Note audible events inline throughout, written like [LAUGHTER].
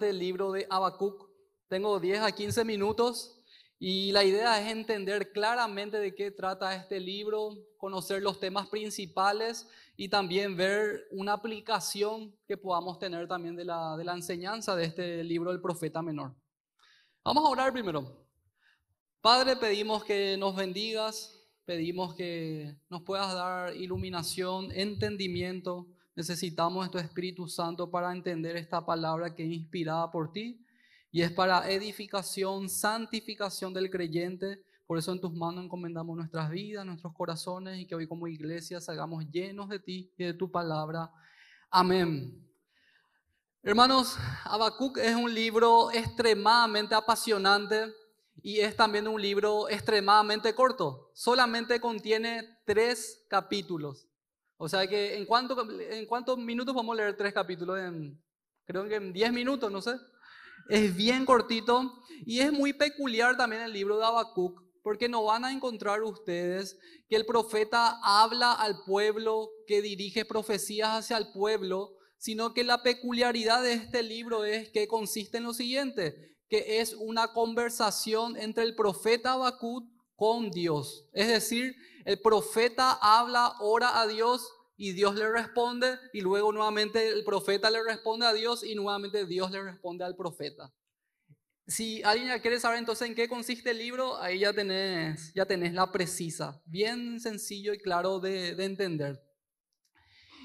el libro de Habacuc. Tengo 10 a 15 minutos y la idea es entender claramente de qué trata este libro, conocer los temas principales y también ver una aplicación que podamos tener también de la, de la enseñanza de este libro del profeta menor. Vamos a orar primero. Padre, pedimos que nos bendigas, pedimos que nos puedas dar iluminación, entendimiento Necesitamos de tu Espíritu Santo para entender esta palabra que es inspirada por ti y es para edificación, santificación del creyente. Por eso en tus manos encomendamos nuestras vidas, nuestros corazones y que hoy como iglesia salgamos llenos de ti y de tu palabra. Amén. Hermanos, Habacuc es un libro extremadamente apasionante y es también un libro extremadamente corto. Solamente contiene tres capítulos. O sea que, ¿en, cuántos minutos vamos a leer tres capítulos? En, creo que en diez minutos, no sé. Es bien cortito y es muy peculiar también el libro de Habacuc, porque no van a encontrar ustedes que el profeta habla al pueblo, que dirige profecías hacia el pueblo, sino que la peculiaridad de este libro es que consiste en lo siguiente, que es una conversación entre el profeta Habacuc con Dios. Es decir, el profeta habla, ora a Dios y Dios le responde y luego nuevamente el profeta le responde a Dios y nuevamente Dios le responde al profeta. Si alguien quiere saber entonces en qué consiste el libro, ahí ya tenés, ya tenés la precisa, bien sencillo y claro de, entender.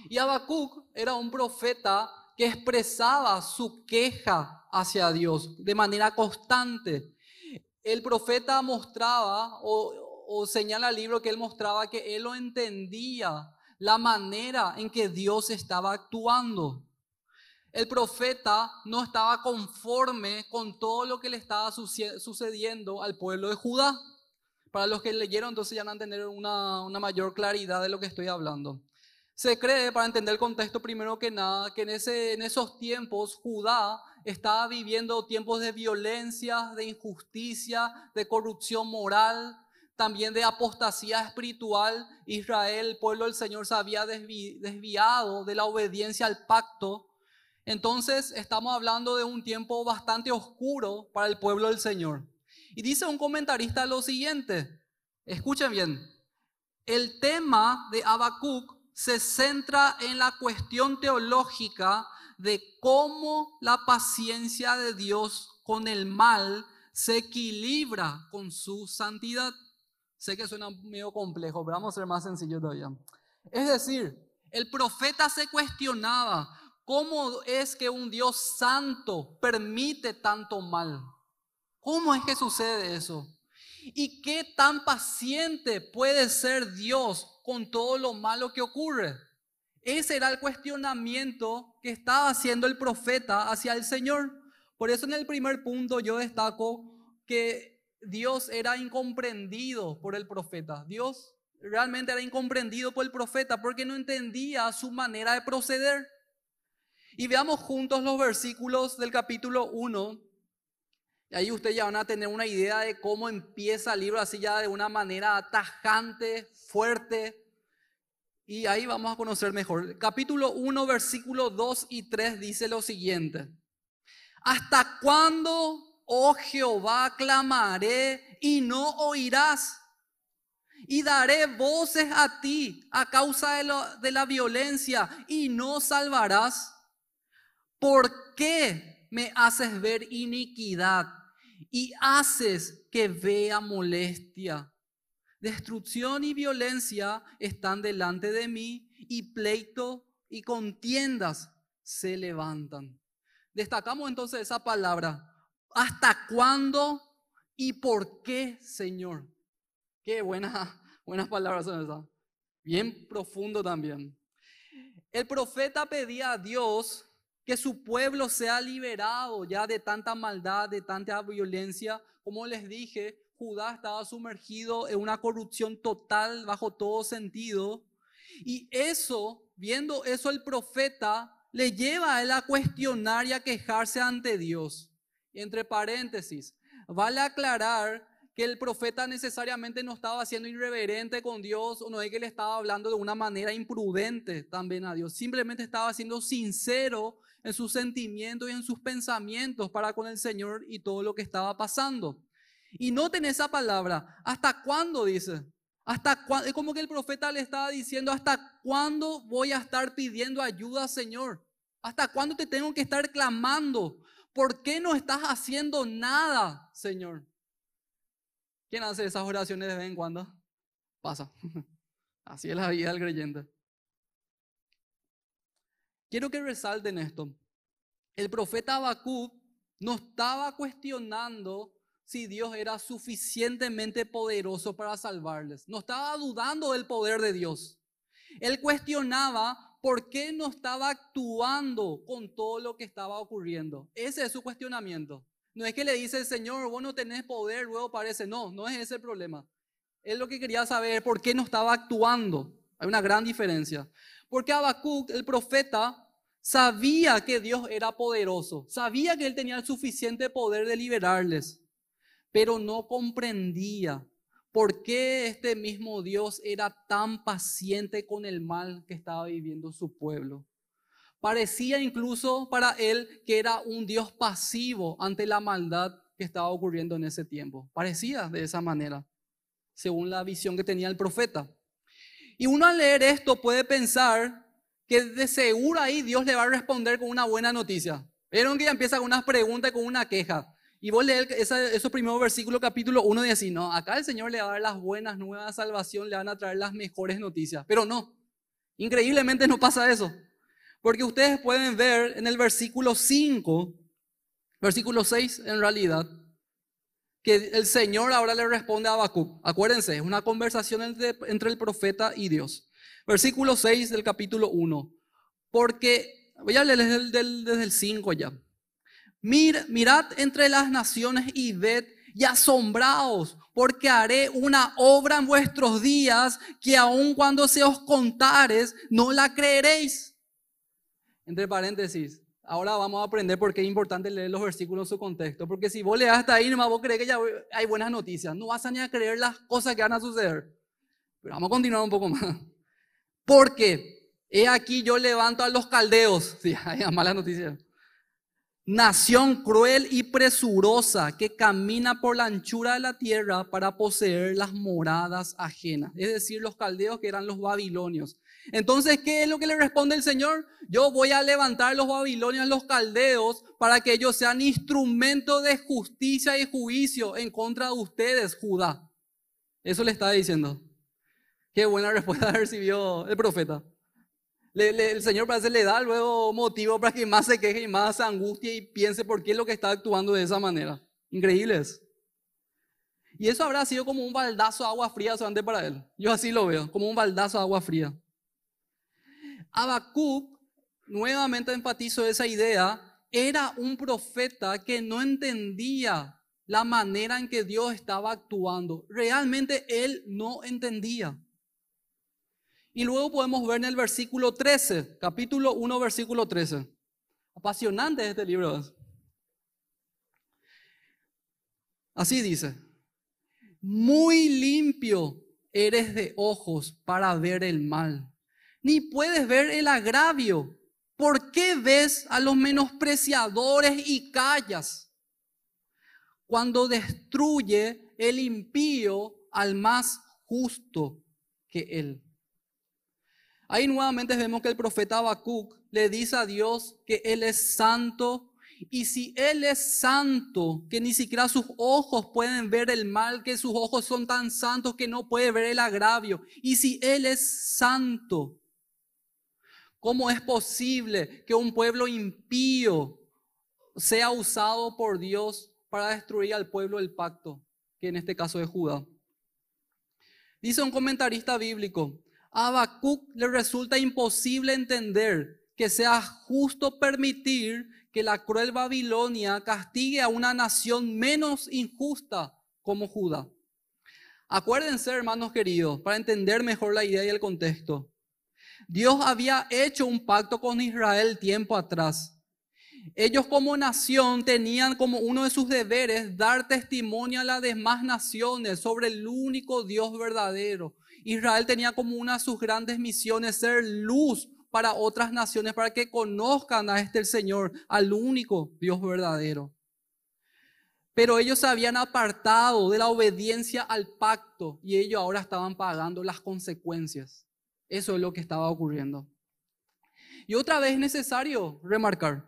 Y Habacuc era un profeta que expresaba su queja hacia Dios de manera constante. El profeta mostraba o, o señala el libro que él mostraba que él lo entendía, la manera en que Dios estaba actuando. El profeta no estaba conforme con todo lo que le estaba sucediendo al pueblo de Judá. Para los que leyeron, entonces ya van a tener una, mayor claridad de lo que estoy hablando. Se cree, para entender el contexto primero que nada, que en, ese, en esos tiempos Judá estaba viviendo tiempos de violencia, de injusticia, de corrupción moral, también de apostasía espiritual. Israel, pueblo del Señor, se había desviado de la obediencia al pacto. Entonces estamos hablando de un tiempo bastante oscuro para el pueblo del Señor. Y dice un comentarista lo siguiente, escuchen bien, el tema de Habacuc se centra en la cuestión teológica de cómo la paciencia de Dios con el mal se equilibra con su santidad. Sé que suena medio complejo, pero vamos a ser más sencillos todavía. Es decir, el profeta se cuestionaba cómo es que un Dios santo permite tanto mal. ¿Cómo es que sucede eso? ¿Y qué tan paciente puede ser Dios con todo lo malo que ocurre? Ese era el cuestionamiento que estaba haciendo el profeta hacia el Señor. Por eso en el primer punto yo destaco que Dios era incomprendido por el profeta. Dios realmente era incomprendido por el profeta porque no entendía su manera de proceder. Y veamos juntos los versículos del capítulo 1. Y ahí ustedes ya van a tener una idea de cómo empieza el libro, así ya de una manera atajante, fuerte. Y ahí vamos a conocer mejor. Capítulo 1, versículo 2 y 3 dice lo siguiente. ¿Hasta cuándo oh Jehová, clamaré y no oirás. Y daré voces a ti a causa de, de la violencia y no salvarás. ¿Por qué me haces ver iniquidad y haces que vea molestia? Destrucción y violencia están delante de mí y pleito y contiendas se levantan. Destacamos entonces esa palabra, ¿Hasta cuándo y por qué, Señor? Qué [LAUGHS] buenas palabras son esas. Bien profundo también. El profeta pedía a Dios que su pueblo sea liberado ya de tanta maldad, de tanta violencia. Como les dije, Judá estaba sumergido en una corrupción total bajo todo sentido. Y eso, viendo eso el profeta, le lleva a él a cuestionar y a quejarse ante Dios entre paréntesis. Vale aclarar que el profeta necesariamente no estaba siendo irreverente con Dios o no es que le estaba hablando de una manera imprudente también a Dios. Simplemente estaba siendo sincero en sus sentimientos y en sus pensamientos para con el Señor y todo lo que estaba pasando. Y noten esa palabra, ¿hasta cuándo dice? ¿Hasta Es como que el profeta le estaba diciendo, ¿hasta cuándo voy a estar pidiendo ayuda, Señor? ¿Hasta cuándo te tengo que estar clamando? ¿Por qué no estás haciendo nada, Señor? ¿Quién hace esas oraciones de vez en cuando? Pasa. [LAUGHS] Así es la vida del creyente. Quiero que resalten esto. El profeta Habacuc no estaba cuestionando si Dios era suficientemente poderoso para salvarles. No estaba dudando del poder de Dios. Él cuestionaba por qué no estaba actuando con todo lo que estaba ocurriendo. Ese es su cuestionamiento. No es que le dice, el Señor, vos no tenés poder, luego parece. No, no es ese el problema. Él lo que quería saber por qué no estaba actuando. Hay una gran diferencia. Porque Habacuc, el profeta, sabía que Dios era poderoso, sabía que él tenía el suficiente poder de liberarles, pero no comprendía por qué este mismo Dios era tan paciente con el mal que estaba viviendo su pueblo. Parecía incluso para él que era un Dios pasivo ante la maldad que estaba ocurriendo en ese tiempo. Parecía de esa manera, según la visión que tenía el profeta. Y uno al leer esto puede pensar que de seguro ahí Dios le va a responder con una buena noticia. Pero que ya empieza con unas preguntas, con una queja. Y vos lees esos primeros versículos, capítulo 1, y decís, no, acá el Señor le va a dar las buenas nuevas de salvación, le van a traer las mejores noticias. Pero no, increíblemente no pasa eso. Porque ustedes pueden ver en el versículo 5, versículo 6 en realidad, que el Señor ahora le responde a Habacuc. Acuérdense, es una conversación entre, el profeta y Dios. Versículo 6 del capítulo 1. Porque, voy a leer desde el 5 ya mirad entre las naciones y ved y asombraos, porque haré una obra en vuestros días que aun cuando se os contares, no la creeréis. Entre paréntesis, ahora vamos a aprender por qué es importante leer los versículos en su contexto, porque si vos leas hasta ahí, nomás vos crees que ya hay buenas noticias, no vas a ni a creer las cosas que van a suceder. Pero vamos a continuar un poco más. Porque he aquí yo levanto a los caldeos, si [LAUGHS] hay malas noticias nación cruel y presurosa que camina por la anchura de la tierra para poseer las moradas ajenas, es decir, los caldeos que eran los babilonios. Entonces, ¿qué es lo que le responde el Señor? Yo voy a levantar los babilonios, los caldeos, para que ellos sean instrumento de justicia y juicio en contra de ustedes, Judá. Eso le está diciendo. Qué buena [LAUGHS] respuesta recibió el profeta el Señor parece le da luego motivo para que más se queje y más angustia y piense por qué es lo que está actuando de esa manera. Increíbles. Y eso habrá sido como un baldazo de agua fría solamente para él. Yo así lo veo, como un baldazo de agua fría. Habacuc, nuevamente enfatizo esa idea, era un profeta que no entendía la manera en que Dios estaba actuando. Realmente él no entendía. Y luego podemos ver en el versículo 13, capítulo 1, versículo 13. Apasionante este libro. Así dice, muy limpio eres de ojos para ver el mal, ni puedes ver el agravio. ¿Por qué ves a los menospreciadores y callas? Cuando destruye el impío al más justo que él. Ahí nuevamente vemos que el profeta Habacuc le dice a Dios que Él es santo. Y si Él es santo, que ni siquiera sus ojos pueden ver el mal, que sus ojos son tan santos que no puede ver el agravio. Y si Él es santo, ¿cómo es posible que un pueblo impío sea usado por Dios para destruir al pueblo del pacto, que en este caso es Judá? Dice un comentarista bíblico, a Habacuc le resulta imposible entender que sea justo permitir que la cruel Babilonia castigue a una nación menos injusta como Judá. Acuérdense, hermanos queridos, para entender mejor la idea y el contexto. Dios había hecho un pacto con Israel tiempo atrás. Ellos como nación tenían como uno de sus deberes dar testimonio a las demás naciones sobre el único Dios verdadero, Israel tenía como una de sus grandes misiones ser luz para otras naciones, para que conozcan a este Señor, al único Dios verdadero. Pero ellos se habían apartado de la obediencia al pacto y ellos ahora estaban pagando las consecuencias. Eso es lo que estaba ocurriendo. Y otra vez es necesario remarcar,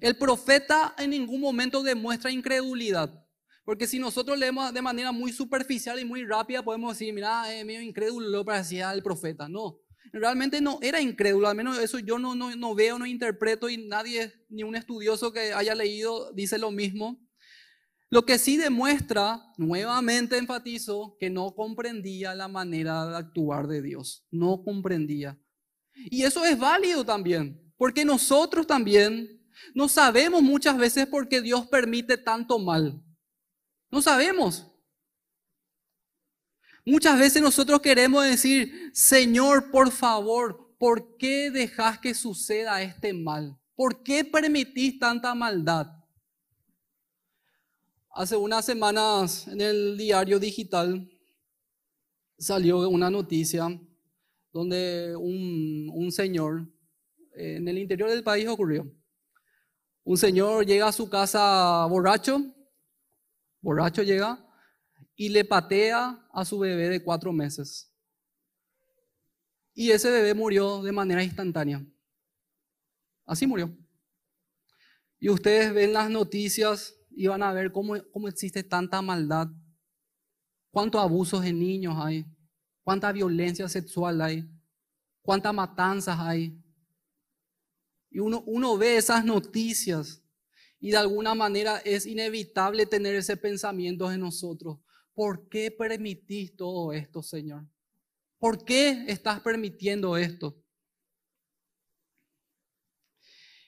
el profeta en ningún momento demuestra incredulidad. Porque si nosotros leemos de manera muy superficial y muy rápida, podemos decir, mira, es eh, medio incrédulo para decía el profeta. No, realmente no era incrédulo, al menos eso yo no, no, no veo, no interpreto y nadie, ni un estudioso que haya leído, dice lo mismo. Lo que sí demuestra, nuevamente enfatizo, que no comprendía la manera de actuar de Dios, no comprendía. Y eso es válido también, porque nosotros también no sabemos muchas veces por qué Dios permite tanto mal. No sabemos. Muchas veces nosotros queremos decir, Señor, por favor, ¿por qué dejas que suceda este mal? ¿Por qué permitís tanta maldad? Hace unas semanas en el diario digital salió una noticia donde un, un señor, eh, en el interior del país ocurrió, un señor llega a su casa borracho, borracho llega y le patea a su bebé de cuatro meses. Y ese bebé murió de manera instantánea. Así murió. Y ustedes ven las noticias y van a ver cómo, cómo existe tanta maldad, cuántos abusos en niños hay, cuánta violencia sexual hay, cuántas matanzas hay. Y uno, uno ve esas noticias y de alguna manera es inevitable tener ese pensamiento en nosotros. ¿Por qué permitís todo esto, Señor? ¿Por qué estás permitiendo esto?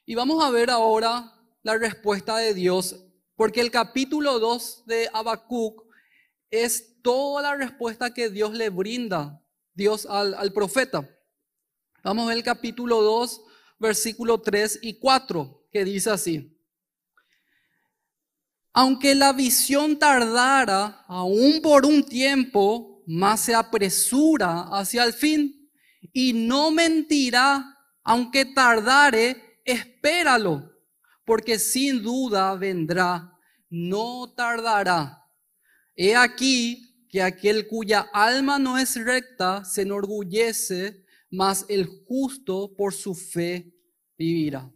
Y vamos a ver ahora la respuesta de Dios, porque el capítulo 2 de Habacuc es toda la respuesta que Dios le brinda, Dios al, profeta. Vamos el capítulo 2, versículo 3 y 4, que dice así. Aunque la visión tardara, aún por un tiempo, más se apresura hacia el fin. Y no mentirá, aunque tardare, espéralo, porque sin duda vendrá, no tardará. He aquí que aquel cuya alma no es recta se enorgullece, mas el justo por su fe vivirá.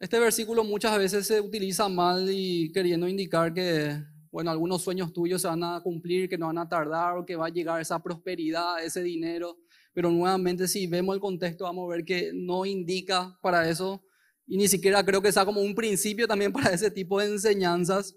Este versículo muchas veces se utiliza mal y queriendo indicar que, bueno, algunos sueños tuyos se van a cumplir, que no van a tardar o que va a llegar esa prosperidad, ese dinero. Pero nuevamente, si vemos el contexto, vamos a ver que no indica para eso y ni siquiera creo que sea como un principio también para ese tipo de enseñanzas.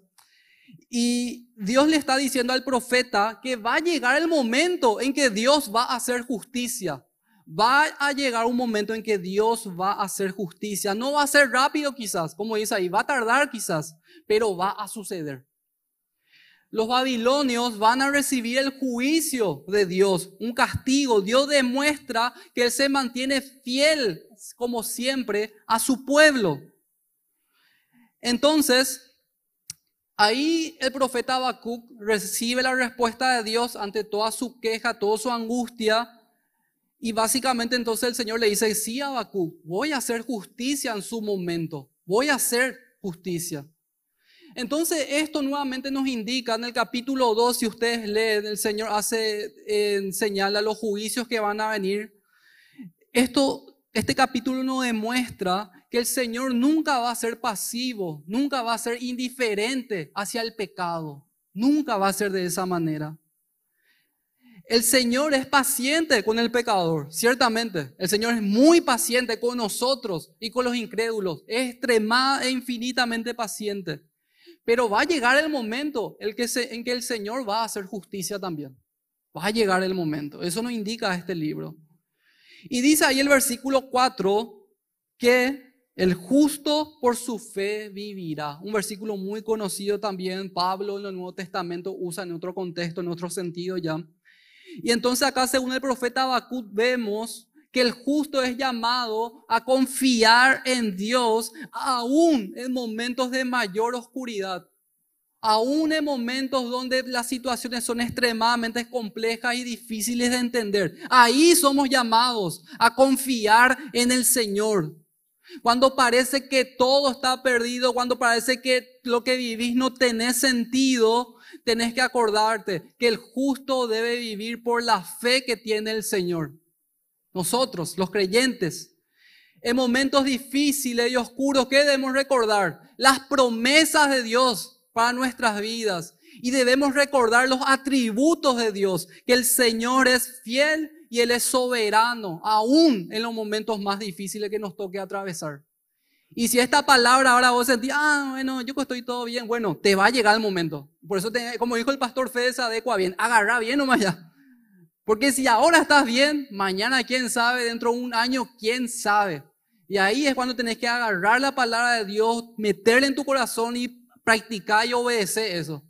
Y Dios le está diciendo al profeta que va a llegar el momento en que Dios va a hacer justicia va a llegar un momento en que Dios va a hacer justicia. No va a ser rápido quizás, como dice ahí, va a tardar quizás, pero va a suceder. Los babilonios van a recibir el juicio de Dios, un castigo. Dios demuestra que Él se mantiene fiel, como siempre, a su pueblo. Entonces, ahí el profeta Habacuc recibe la respuesta de Dios ante toda su queja, toda su angustia, y básicamente entonces el Señor le dice, sí, Abacú, voy a hacer justicia en su momento, voy a hacer justicia. Entonces esto nuevamente nos indica en el capítulo 2, si ustedes leen, el Señor hace eh, señala los juicios que van a venir. Esto, este capítulo nos demuestra que el Señor nunca va a ser pasivo, nunca va a ser indiferente hacia el pecado, nunca va a ser de esa manera. El Señor es paciente con el pecador, ciertamente. El Señor es muy paciente con nosotros y con los incrédulos. Es extremada e infinitamente paciente. Pero va a llegar el momento en que, en que el Señor va a hacer justicia también. Va a llegar el momento. Eso nos indica este libro. Y dice ahí el versículo 4 que el justo por su fe vivirá. Un versículo muy conocido también. Pablo en el Nuevo Testamento usa en otro contexto, en otro sentido ya. Y entonces acá según el profeta Habacuc vemos que el justo es llamado a confiar en Dios aún en momentos de mayor oscuridad, aún en momentos donde las situaciones son extremadamente complejas y difíciles de entender. Ahí somos llamados a confiar en el Señor. Cuando parece que todo está perdido, cuando parece que lo que vivís no tiene sentido, tenés que acordarte que el justo debe vivir por la fe que tiene el Señor. Nosotros, los creyentes, en momentos difíciles y oscuros, ¿qué debemos recordar? Las promesas de Dios para nuestras vidas. Y debemos recordar los atributos de Dios, que el Señor es fiel y Él es soberano, aún en los momentos más difíciles que nos toque atravesar. Y si esta palabra ahora vos sentís, ah, bueno, yo estoy todo bien, bueno, te va a llegar el momento. Por eso, como dijo el pastor Fede, se adecua bien, agarra bien nomás ya. Porque si ahora estás bien, mañana quién sabe, dentro de un año quién sabe. Y ahí es cuando tenés que agarrar la palabra de Dios, meterla en tu corazón y practicar y obedecer eso.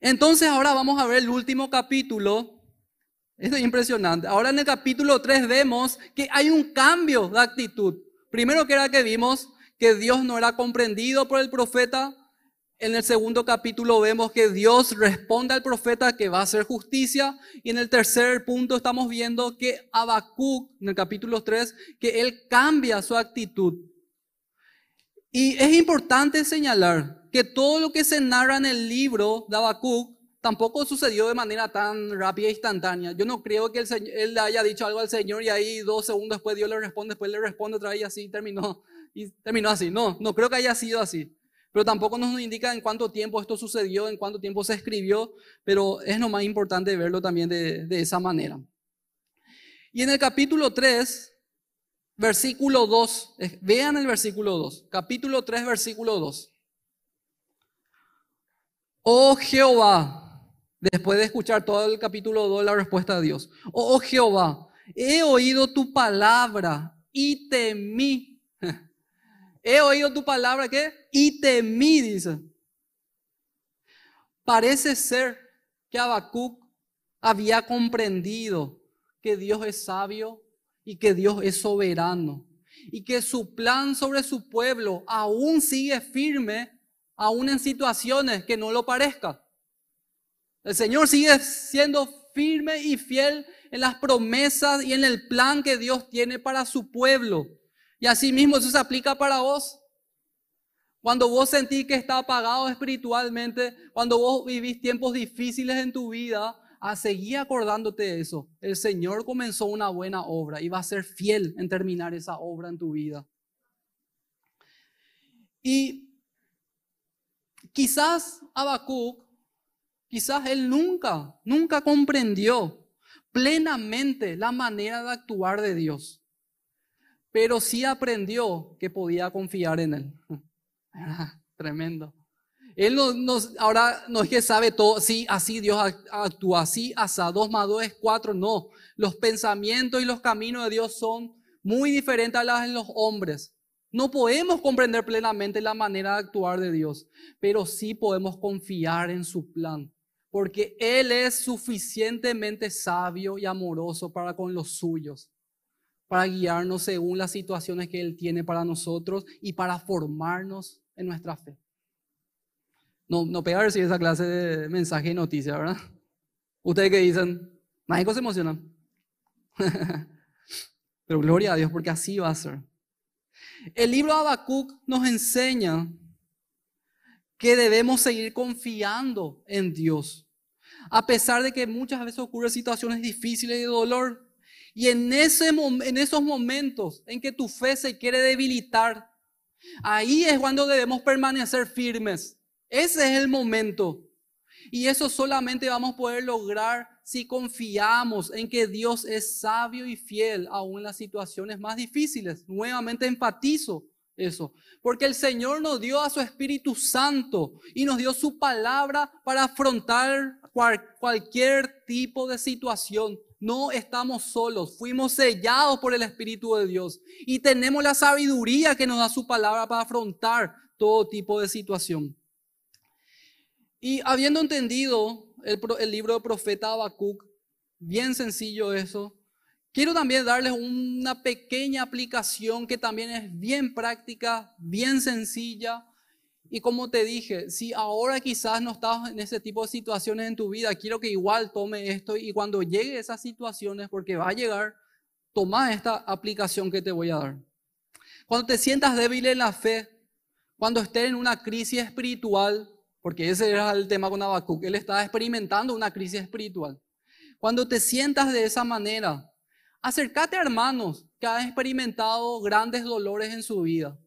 Entonces ahora vamos a ver el último capítulo esto es impresionante. Ahora en el capítulo 3 vemos que hay un cambio de actitud. Primero que era que vimos que Dios no era comprendido por el profeta. En el segundo capítulo vemos que Dios responde al profeta que va a hacer justicia. Y en el tercer punto estamos viendo que Habacuc, en el capítulo 3, que él cambia su actitud. Y es importante señalar que todo lo que se narra en el libro de Habacuc tampoco sucedió de manera tan rápida e instantánea. Yo no creo que el señor, él haya dicho algo al Señor y ahí dos segundos después Dios le responde, después le responde otra vez y así terminó. Y terminó así. No, no creo que haya sido así. Pero tampoco nos indica en cuánto tiempo esto sucedió, en cuánto tiempo se escribió, pero es lo más importante verlo también de, de esa manera. Y en el capítulo 3, versículo 2, vean el versículo 2, capítulo 3, versículo 2. Oh Jehová, Después de escuchar todo el capítulo 2, la respuesta de Dios. Oh, oh Jehová, he oído tu palabra y temí. [LAUGHS] He oído tu palabra, ¿qué? Y temí, dice. Parece ser que Abacuc había comprendido que Dios es sabio y que Dios es soberano y que su plan sobre su pueblo aún sigue firme, aún en situaciones que no lo parezca. El Señor sigue siendo firme y fiel en las promesas y en el plan que Dios tiene para su pueblo. Y así mismo eso se aplica para vos. Cuando vos sentís que está apagado espiritualmente, cuando vos vivís tiempos difíciles en tu vida, a seguir acordándote de eso. El Señor comenzó una buena obra y va a ser fiel en terminar esa obra en tu vida. Y quizás Habacuc Quizás él nunca, nunca comprendió plenamente la manera de actuar de Dios, pero sí aprendió que podía confiar en él. [LAUGHS] Tremendo. Él no, ahora no es que sabe todo, sí, así Dios actúa, así, hasta dos más dos es cuatro, no. Los pensamientos y los caminos de Dios son muy diferentes a los de los hombres. No podemos comprender plenamente la manera de actuar de Dios, pero sí podemos confiar en su plan porque Él es suficientemente sabio y amoroso para con los suyos, para guiarnos según las situaciones que Él tiene para nosotros y para formarnos en nuestra fe. No, no pegar si esa clase de mensaje y noticia, ¿verdad? Ustedes que dicen, mágico se emociona. [LAUGHS] Pero gloria a Dios porque así va a ser. El libro de Habacuc nos enseña que debemos seguir confiando en Dios. A pesar de que muchas veces ocurren situaciones difíciles de dolor. Y en, ese, en esos momentos en que tu fe se quiere debilitar, ahí es cuando debemos permanecer firmes. Ese es el momento. Y eso solamente vamos a poder lograr si confiamos en que Dios es sabio y fiel aún en las situaciones más difíciles. Nuevamente empatizo eso. Porque el Señor nos dio a su Espíritu Santo y nos dio su palabra para afrontar cualquier tipo de situación. No estamos solos, fuimos sellados por el Espíritu de Dios y tenemos la sabiduría que nos da su palabra para afrontar todo tipo de situación. Y habiendo entendido el, libro del profeta Habacuc, bien sencillo eso, Quiero también darles una pequeña aplicación que también es bien práctica, bien sencilla. Y como te dije, si ahora quizás no estás en ese tipo de situaciones en tu vida, quiero que igual tome esto y cuando llegue esas situaciones, porque va a llegar, toma esta aplicación que te voy a dar. Cuando te sientas débil en la fe, cuando estés en una crisis espiritual, porque ese era el tema con Abacuc, él estaba experimentando una crisis espiritual. Cuando te sientas de esa manera, Acércate hermanos que han experimentado grandes dolores en su vida.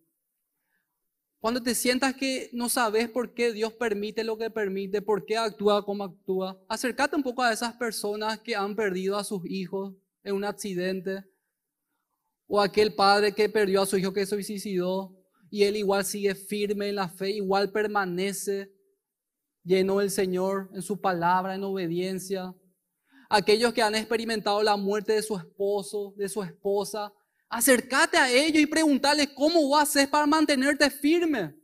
Cuando te sientas que no sabes por qué Dios permite lo que permite, por qué actúa como actúa, acércate un poco a esas personas que han perdido a sus hijos en un accidente, o aquel padre que perdió a su hijo que se suicidó, y él igual sigue firme en la fe, igual permanece lleno del Señor en su palabra, en obediencia aquellos que han experimentado la muerte de su esposo, de su esposa, acércate a ellos y preguntarles cómo haces para mantenerte firme.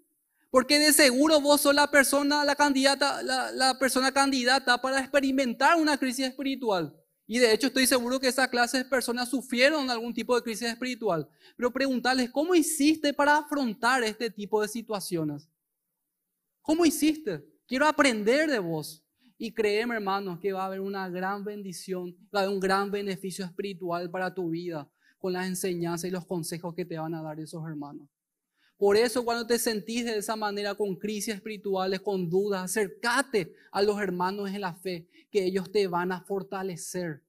Porque de seguro vos sos la persona, la candidata, la, persona candidata para experimentar una crisis espiritual. Y de hecho estoy seguro que esa clase de personas sufrieron algún tipo de crisis espiritual. Pero preguntarles, ¿cómo hiciste para afrontar este tipo de situaciones? ¿Cómo hiciste? Quiero aprender de vos. Y créeme, hermanos, que va a haber una gran bendición, va a haber un gran beneficio espiritual para tu vida con las enseñanzas y los consejos que te van a dar esos hermanos. Por eso cuando te sentís de esa manera con crisis espirituales, con dudas, acércate a los hermanos en la fe, que ellos te van a fortalecer.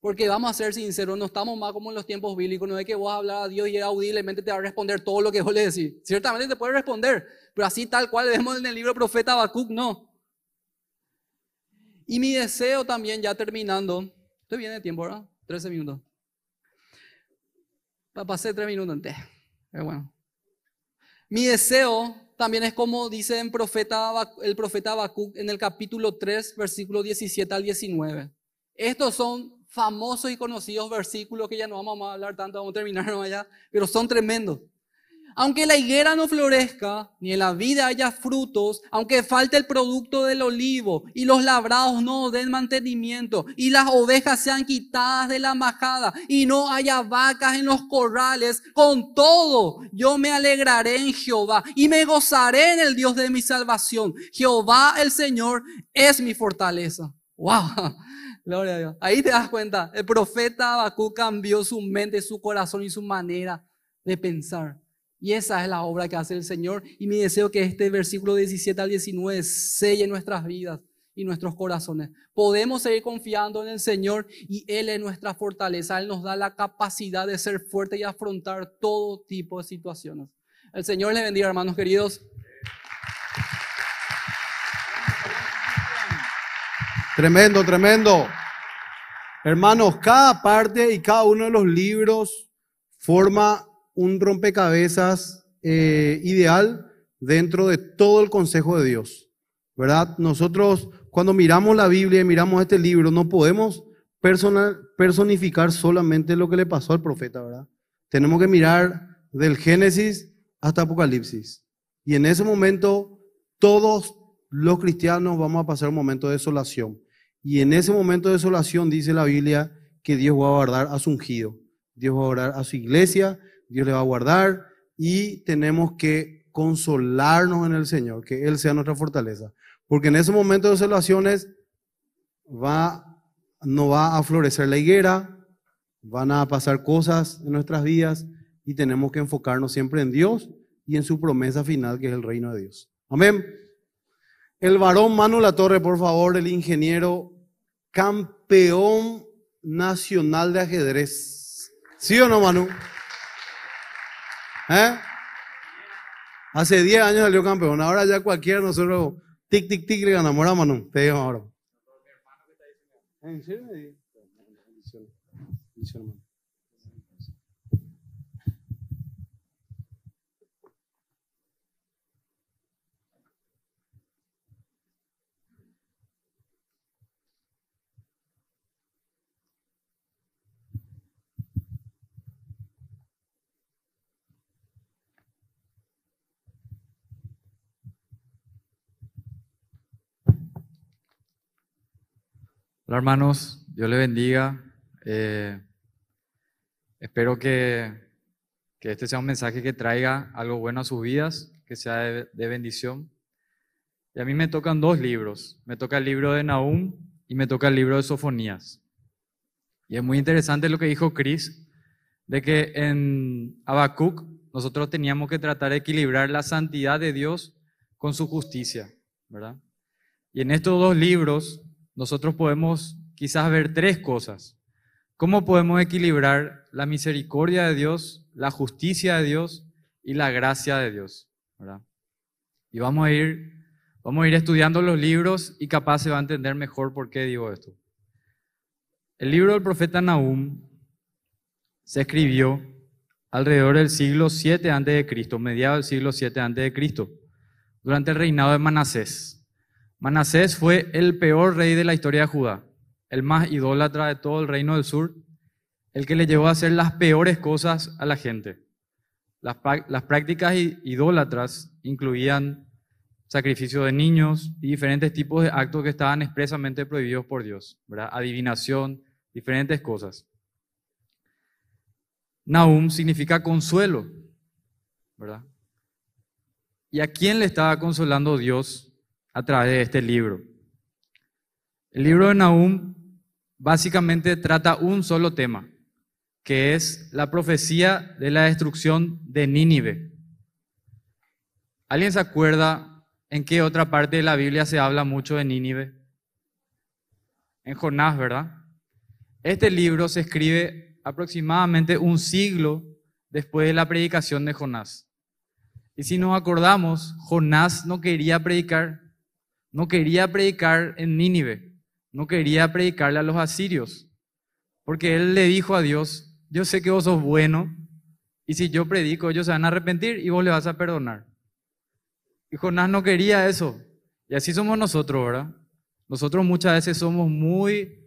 Porque vamos a ser sinceros, no estamos más como en los tiempos bíblicos, no es que vos hablar a Dios y él audiblemente te va a responder todo lo que vos le decís. Ciertamente te puede responder, pero así tal cual vemos en el libro profeta Habacuc, no. Y mi deseo también, ya terminando, estoy bien de tiempo, ¿verdad? 13 minutos. Pasé 3 minutos antes, pero bueno. Mi deseo también es como dice el profeta Habacuc en el capítulo 3, versículo 17 al 19. Estos son famosos y conocidos versículos que ya no vamos a hablar tanto, vamos a terminar allá, pero son tremendos. Aunque la higuera no florezca, ni en la vida haya frutos, aunque falte el producto del olivo, y los labrados no den mantenimiento, y las ovejas sean quitadas de la majada, y no haya vacas en los corrales, con todo yo me alegraré en Jehová, y me gozaré en el Dios de mi salvación. Jehová el Señor es mi fortaleza. ¡Wow! [LAUGHS] Gloria a Dios. Ahí te das cuenta, el profeta Abacú cambió su mente, su corazón y su manera de pensar. Y esa es la obra que hace el Señor. Y mi deseo que este versículo 17 al 19 selle nuestras vidas y nuestros corazones. Podemos seguir confiando en el Señor y Él es nuestra fortaleza. Él nos da la capacidad de ser fuerte y afrontar todo tipo de situaciones. El Señor les bendiga, hermanos queridos. Tremendo, tremendo. Hermanos, cada parte y cada uno de los libros forma un rompecabezas eh, ideal dentro de todo el consejo de Dios. ¿Verdad? Nosotros cuando miramos la Biblia y miramos este libro, no podemos personificar solamente lo que le pasó al profeta, ¿verdad? Tenemos que mirar del Génesis hasta Apocalipsis. Y en ese momento todos los cristianos vamos a pasar un momento de desolación. Y en ese momento de desolación dice la Biblia que Dios va a guardar a su ungido, Dios va a guardar a su iglesia Dios le va a guardar y tenemos que consolarnos en el Señor, que Él sea nuestra fortaleza. Porque en esos momentos de salvaciones va, no va a florecer la higuera, van a pasar cosas en nuestras vidas y tenemos que enfocarnos siempre en Dios y en su promesa final, que es el reino de Dios. Amén. El varón Manu La Torre, por favor, el ingeniero campeón nacional de ajedrez. ¿Sí o no, Manu? ¿Eh? Hace 10 años salió campeón, ahora ya cualquiera nosotros tic, tic, tic le ganamos a te digo ahora. Hola hermanos, Dios les bendiga. Eh, espero que, este sea un mensaje que traiga algo bueno a sus vidas, que sea de, bendición. Y a mí me tocan dos libros. Me toca el libro de Nahum y me toca el libro de Sofonías. Y es muy interesante lo que dijo Chris, de que en Habacuc nosotros teníamos que tratar de equilibrar la santidad de Dios con su justicia, ¿verdad? Y en estos dos libros nosotros podemos quizás ver tres cosas. ¿Cómo podemos equilibrar la misericordia de Dios, la justicia de Dios y la gracia de Dios? Y vamos a ir Vamos a ir estudiando los libros y capaz se va a entender mejor por qué digo esto. El libro del profeta Nahum se escribió alrededor del siglo 7 a.C., mediado del siglo 7 a.C., durante el reinado de Manasés. Manasés fue el peor rey de la historia de Judá, el más idólatra de todo el reino del sur, el que le llevó a hacer las peores cosas a la gente. Las, prácticas idólatras incluían sacrificio de niños y diferentes tipos de actos que estaban expresamente prohibidos por Dios, ¿verdad? adivinación, diferentes cosas. Naum significa consuelo, ¿verdad? ¿Y a quién le estaba consolando Dios a través de este libro. El libro de Nahum básicamente trata un solo tema, que es la profecía de la destrucción de Nínive. ¿Alguien se acuerda en qué otra parte de la Biblia se habla mucho de Nínive? En Jonás, ¿verdad? Este libro se escribe aproximadamente un siglo después de la predicación de Jonás. Y si nos acordamos, Jonás no quería predicar no quería predicar en Nínive, no quería predicarle a los asirios, porque él le dijo a Dios, yo sé que vos sos bueno, y si yo predico, ellos se van a arrepentir y vos le vas a perdonar. Y Jonás no quería eso. Y así somos nosotros, ¿verdad? Nosotros muchas veces somos muy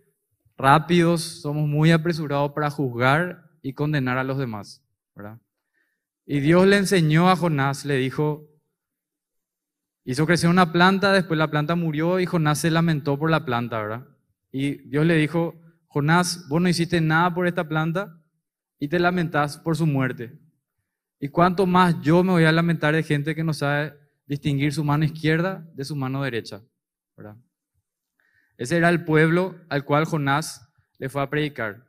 rápidos, somos muy apresurados para juzgar y condenar a los demás, ¿verdad? Y Dios le enseñó a Jonás, le dijo, Hizo crecer una planta, después la planta murió y Jonás se lamentó por la planta, ¿verdad? Y Dios le dijo, Jonás, vos no hiciste nada por esta planta y te lamentás por su muerte. ¿Y cuánto más yo me voy a lamentar de gente que no sabe distinguir su mano izquierda de su mano derecha? ¿verdad? Ese era el pueblo al cual Jonás le fue a predicar.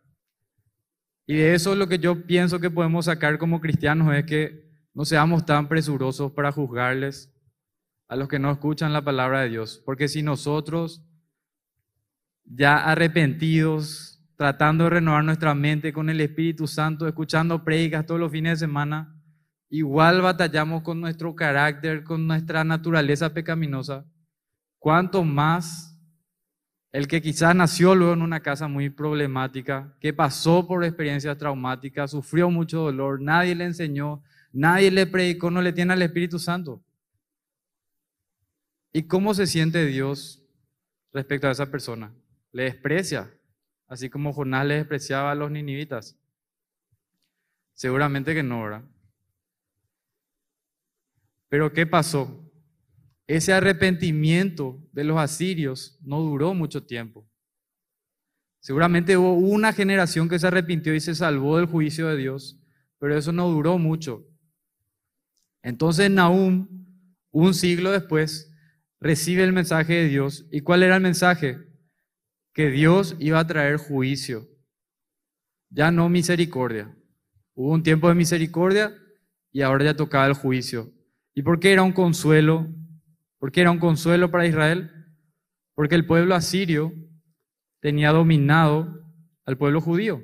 Y de eso lo que yo pienso que podemos sacar como cristianos es que no seamos tan presurosos para juzgarles, a los que no escuchan la palabra de Dios. Porque si nosotros, ya arrepentidos, tratando de renovar nuestra mente con el Espíritu Santo, escuchando predicas todos los fines de semana, igual batallamos con nuestro carácter, con nuestra naturaleza pecaminosa, cuanto más el que quizás nació luego en una casa muy problemática, que pasó por experiencias traumáticas, sufrió mucho dolor, nadie le enseñó, nadie le predicó, no le tiene al Espíritu Santo. ¿Y cómo se siente Dios respecto a esa persona? Le desprecia, así como Jonás le despreciaba a los ninivitas. Seguramente que no, ¿verdad? Pero ¿qué pasó? Ese arrepentimiento de los asirios no duró mucho tiempo. Seguramente hubo una generación que se arrepintió y se salvó del juicio de Dios, pero eso no duró mucho. Entonces Nahum, un siglo después, recibe el mensaje de Dios. ¿Y cuál era el mensaje? Que Dios iba a traer juicio, ya no misericordia. Hubo un tiempo de misericordia y ahora ya tocaba el juicio. ¿Y por qué era un consuelo? ¿Por qué era un consuelo para Israel? Porque el pueblo asirio tenía dominado al pueblo judío.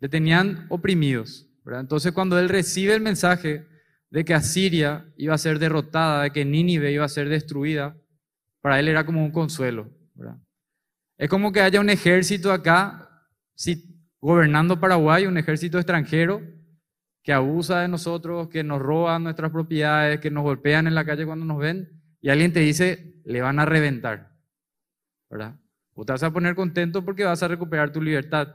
Le tenían oprimidos. Entonces cuando él recibe el mensaje de que Asiria iba a ser derrotada, de que Nínive iba a ser destruida, para él era como un consuelo. Es como que haya un ejército acá, si, gobernando Paraguay, un ejército extranjero que abusa de nosotros, que nos roba nuestras propiedades, que nos golpean en la calle cuando nos ven, y alguien te dice, le van a reventar. ¿Verdad? O te vas a poner contento porque vas a recuperar tu libertad.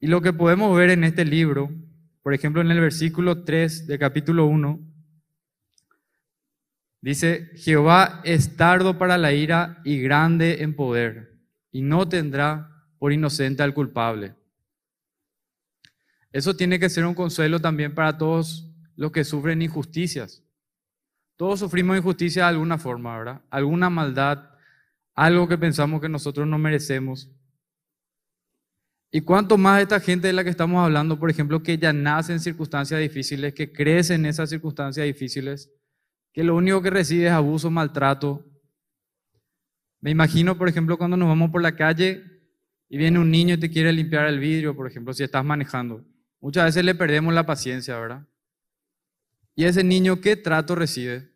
Y lo que podemos ver en este libro por ejemplo, en el versículo 3 del capítulo 1, dice, Jehová es tardo para la ira y grande en poder, y no tendrá por inocente al culpable. Eso tiene que ser un consuelo también para todos los que sufren injusticias. Todos sufrimos injusticia de alguna forma, ¿verdad? Alguna maldad, algo que pensamos que nosotros no merecemos. Y cuánto más esta gente de la que estamos hablando, por ejemplo, que ya nace en circunstancias difíciles, que crece en esas circunstancias difíciles, que lo único que recibe es abuso, maltrato. Me imagino, por ejemplo, cuando nos vamos por la calle y viene un niño y te quiere limpiar el vidrio, por ejemplo, si estás manejando. Muchas veces le perdemos la paciencia, ¿verdad? ¿Y ese niño qué trato recibe?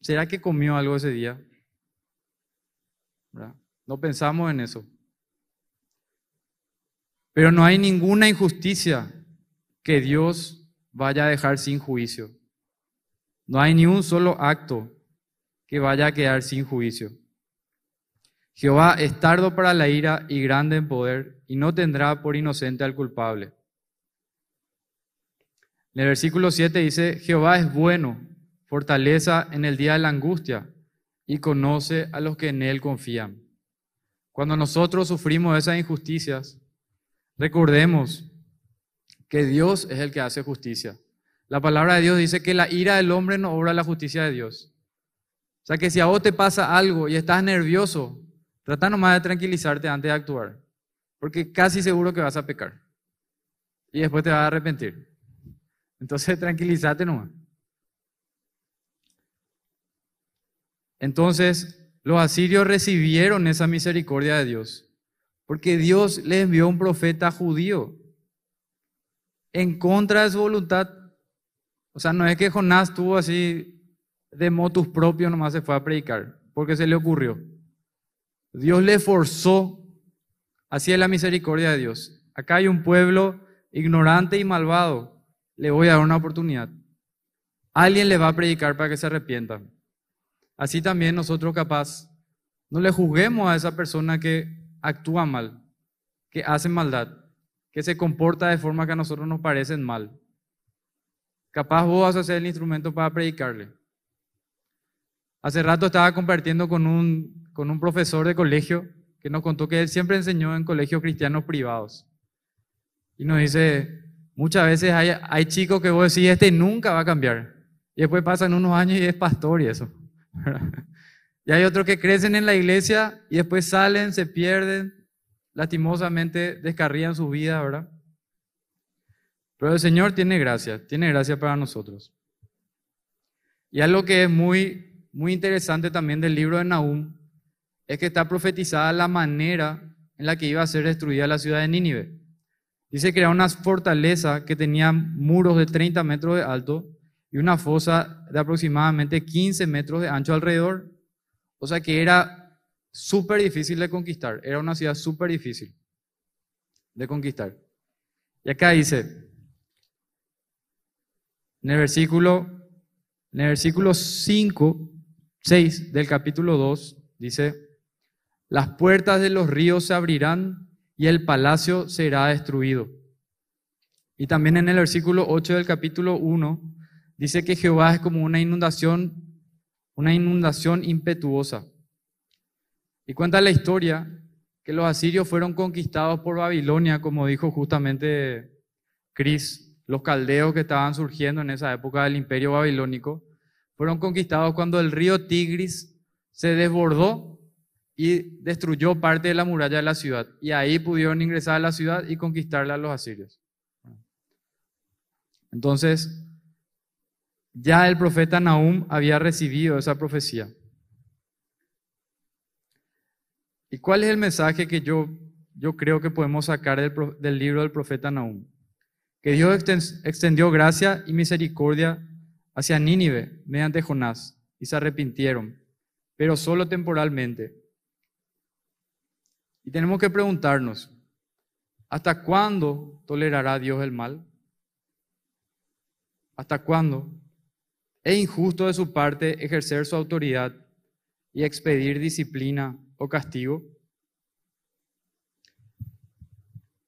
¿Será que comió algo ese día? No pensamos en eso. Pero no hay ninguna injusticia que Dios vaya a dejar sin juicio. No hay ni un solo acto que vaya a quedar sin juicio. Jehová es tardo para la ira y grande en poder, y no tendrá por inocente al culpable. En el versículo 7 dice, Jehová es bueno, fortaleza en el día de la angustia, y conoce a los que en él confían. Cuando nosotros sufrimos esas injusticias, Recordemos que Dios es el que hace justicia. La palabra de Dios dice que la ira del hombre no obra la justicia de Dios. O sea que si a vos te pasa algo y estás nervioso, trata nomás de tranquilizarte antes de actuar, porque casi seguro que vas a pecar y después te vas a arrepentir. Entonces [LAUGHS] tranquilízate nomás. Entonces los asirios recibieron esa misericordia de Dios porque Dios le envió un profeta judío en contra de su voluntad. O sea, no es que Jonás estuvo así de motus propio nomás se fue a predicar, porque se le ocurrió. Dios le forzó. Así es la misericordia de Dios. Acá hay un pueblo ignorante y malvado. Le voy a dar una oportunidad. Alguien le va a predicar para que se arrepienta. Así también nosotros capaz, no le juzguemos a esa persona que actúa mal, que hace maldad, que se comporta de forma que a nosotros nos parecen mal. Capaz vos vas a ser el instrumento para predicarle. Hace rato estaba compartiendo con un, con un profesor de colegio que nos contó que él siempre enseñó en colegios cristianos privados. Y nos dice, muchas veces hay, hay chicos que vos decís, este nunca va a cambiar. Y después pasan unos años y es pastor y eso. [LAUGHS] Y hay otros que crecen en la iglesia y después salen, se pierden, lastimosamente descarrían su vida, ¿verdad? Pero el Señor tiene gracia, tiene gracia para nosotros. Y algo que es muy, muy interesante también del libro de Nahum es que está profetizada la manera en la que iba a ser destruida la ciudad de Nínive. Dice que era una fortaleza que tenía muros de 30 metros de alto y una fosa de aproximadamente 15 metros de ancho alrededor o sea que era súper difícil de conquistar, era una ciudad súper difícil de conquistar. Y acá dice, en el versículo, versículo 5, 6 del capítulo 2, dice, las puertas de los ríos se abrirán y el palacio será destruido. Y también en el versículo 8 del capítulo 1, dice que Jehová es como una inundación una inundación impetuosa. Y cuenta la historia que los asirios fueron conquistados por Babilonia, como dijo justamente Cris, los caldeos que estaban surgiendo en esa época del imperio babilónico, fueron conquistados cuando el río Tigris se desbordó y destruyó parte de la muralla de la ciudad. Y ahí pudieron ingresar a la ciudad y conquistarla a los asirios. Entonces, ya el profeta Nahum había recibido esa profecía. ¿Y cuál es el mensaje que yo, yo creo que podemos sacar del, libro del profeta Nahum? Que Dios extendió gracia y misericordia hacia Nínive mediante Jonás y se arrepintieron, pero solo temporalmente. Y tenemos que preguntarnos, ¿hasta cuándo tolerará Dios el mal? ¿Hasta cuándo? Es injusto de su parte ejercer su autoridad y expedir disciplina o castigo.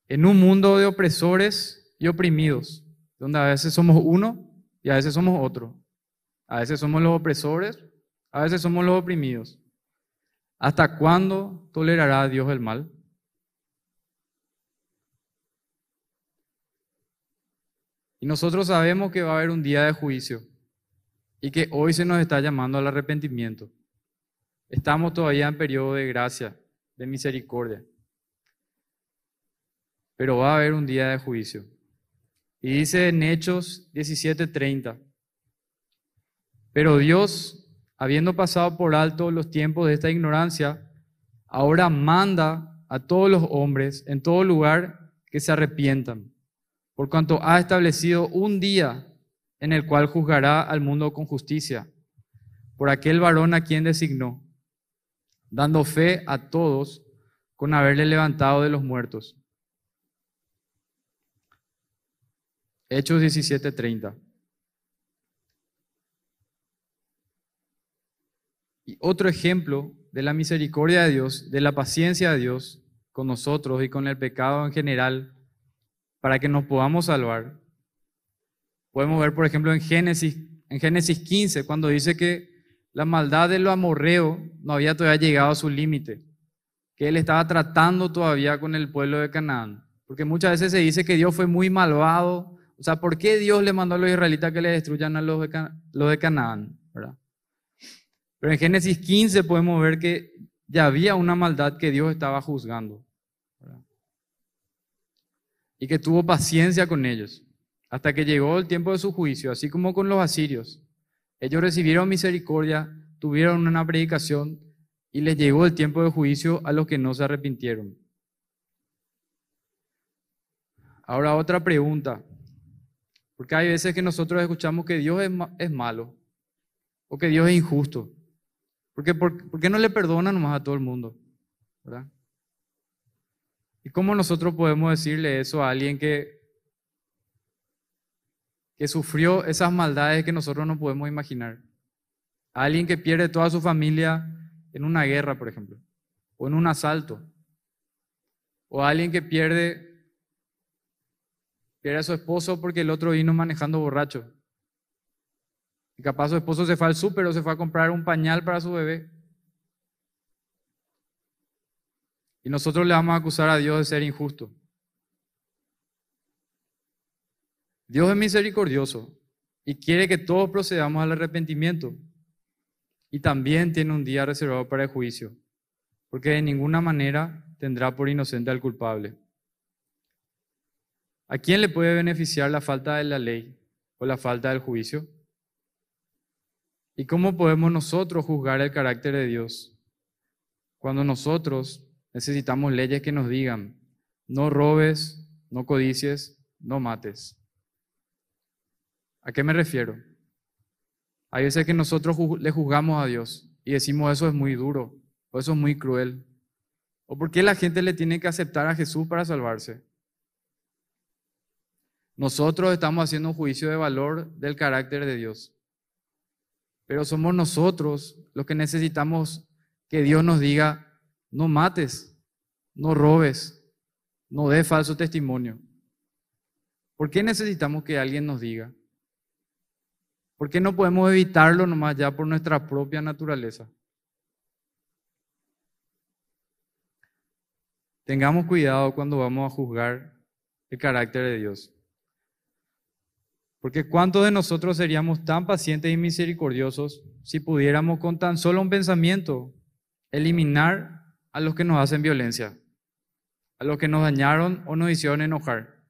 En un mundo de opresores y oprimidos, donde a veces somos uno y a veces somos otro. A veces somos los opresores, a veces somos los oprimidos. ¿Hasta cuándo tolerará Dios el mal? Y nosotros sabemos que va a haber un día de juicio y que hoy se nos está llamando al arrepentimiento. Estamos todavía en periodo de gracia, de misericordia. Pero va a haber un día de juicio. Y dice en Hechos 17:30, pero Dios, habiendo pasado por alto los tiempos de esta ignorancia, ahora manda a todos los hombres en todo lugar que se arrepientan, por cuanto ha establecido un día en el cual juzgará al mundo con justicia, por aquel varón a quien designó, dando fe a todos con haberle levantado de los muertos. Hechos 17:30. Y otro ejemplo de la misericordia de Dios, de la paciencia de Dios con nosotros y con el pecado en general, para que nos podamos salvar Podemos ver, por ejemplo, en Génesis, en Génesis 15, cuando dice que la maldad de lo amorreo no había todavía llegado a su límite, que él estaba tratando todavía con el pueblo de Canaán. Porque muchas veces se dice que Dios fue muy malvado. O sea, ¿por qué Dios le mandó a los israelitas que le destruyan a los de, Canaán? Pero en Génesis 15 podemos ver que ya había una maldad que Dios estaba juzgando. Y que tuvo paciencia con ellos hasta que llegó el tiempo de su juicio, así como con los asirios. Ellos recibieron misericordia, tuvieron una predicación y les llegó el tiempo de juicio a los que no se arrepintieron. Ahora otra pregunta, porque hay veces que nosotros escuchamos que Dios es, malo o que Dios es injusto. Porque, por, qué no le perdonan nomás a todo el mundo? ¿Y cómo nosotros podemos decirle eso a alguien que que sufrió esas maldades que nosotros no podemos imaginar. alguien que pierde toda su familia en una guerra, por ejemplo, o en un asalto. O alguien que pierde, pierde a su esposo porque el otro vino manejando borracho. Y capaz su esposo se fue al súper o se fue a comprar un pañal para su bebé. Y nosotros le vamos a acusar a Dios de ser injusto. Dios es misericordioso y quiere que todos procedamos al arrepentimiento. Y también tiene un día reservado para el juicio, porque de ninguna manera tendrá por inocente al culpable. ¿A quién le puede beneficiar la falta de la ley o la falta del juicio? ¿Y cómo podemos nosotros juzgar el carácter de Dios cuando nosotros necesitamos leyes que nos digan, no robes, no codicies, no mates? ¿A qué me refiero? Hay veces que nosotros le juzgamos a Dios y decimos eso es muy duro o eso es muy cruel. ¿O por qué la gente le tiene que aceptar a Jesús para salvarse? Nosotros estamos haciendo un juicio de valor del carácter de Dios. Pero somos nosotros los que necesitamos que Dios nos diga, no mates, no robes, no dé falso testimonio. ¿Por qué necesitamos que alguien nos diga? qué no podemos evitarlo nomás ya por nuestra propia naturaleza. Tengamos cuidado cuando vamos a juzgar el carácter de Dios. Porque ¿cuántos de nosotros seríamos tan pacientes y misericordiosos si pudiéramos con tan solo un pensamiento eliminar a los que nos hacen violencia, a los que nos dañaron o nos hicieron enojar,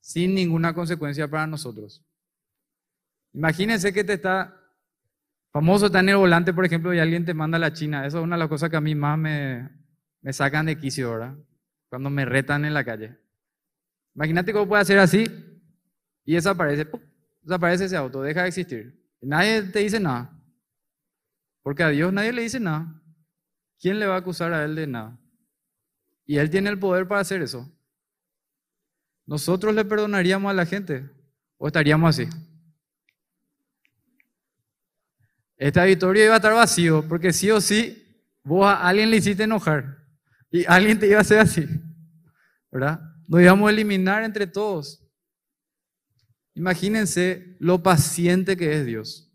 sin ninguna consecuencia para nosotros? Imagínense que te está famoso está en el volante, por ejemplo, y alguien te manda a la China. Eso es una de las cosas que a mí más me, sacan de quicio, ¿verdad? Cuando me retan en la calle. Imagínate cómo puede hacer así y desaparece, desaparece ese auto, deja de existir. nadie te dice nada. Porque a Dios nadie le dice nada. ¿Quién le va a acusar a Él de nada? Y Él tiene el poder para hacer eso. Nosotros le perdonaríamos a la gente o estaríamos así. este auditorio iba a estar vacío, porque sí o sí, vos a alguien le hiciste enojar y alguien te iba a hacer así, ¿verdad? Nos íbamos a eliminar entre todos. Imagínense lo paciente que es Dios.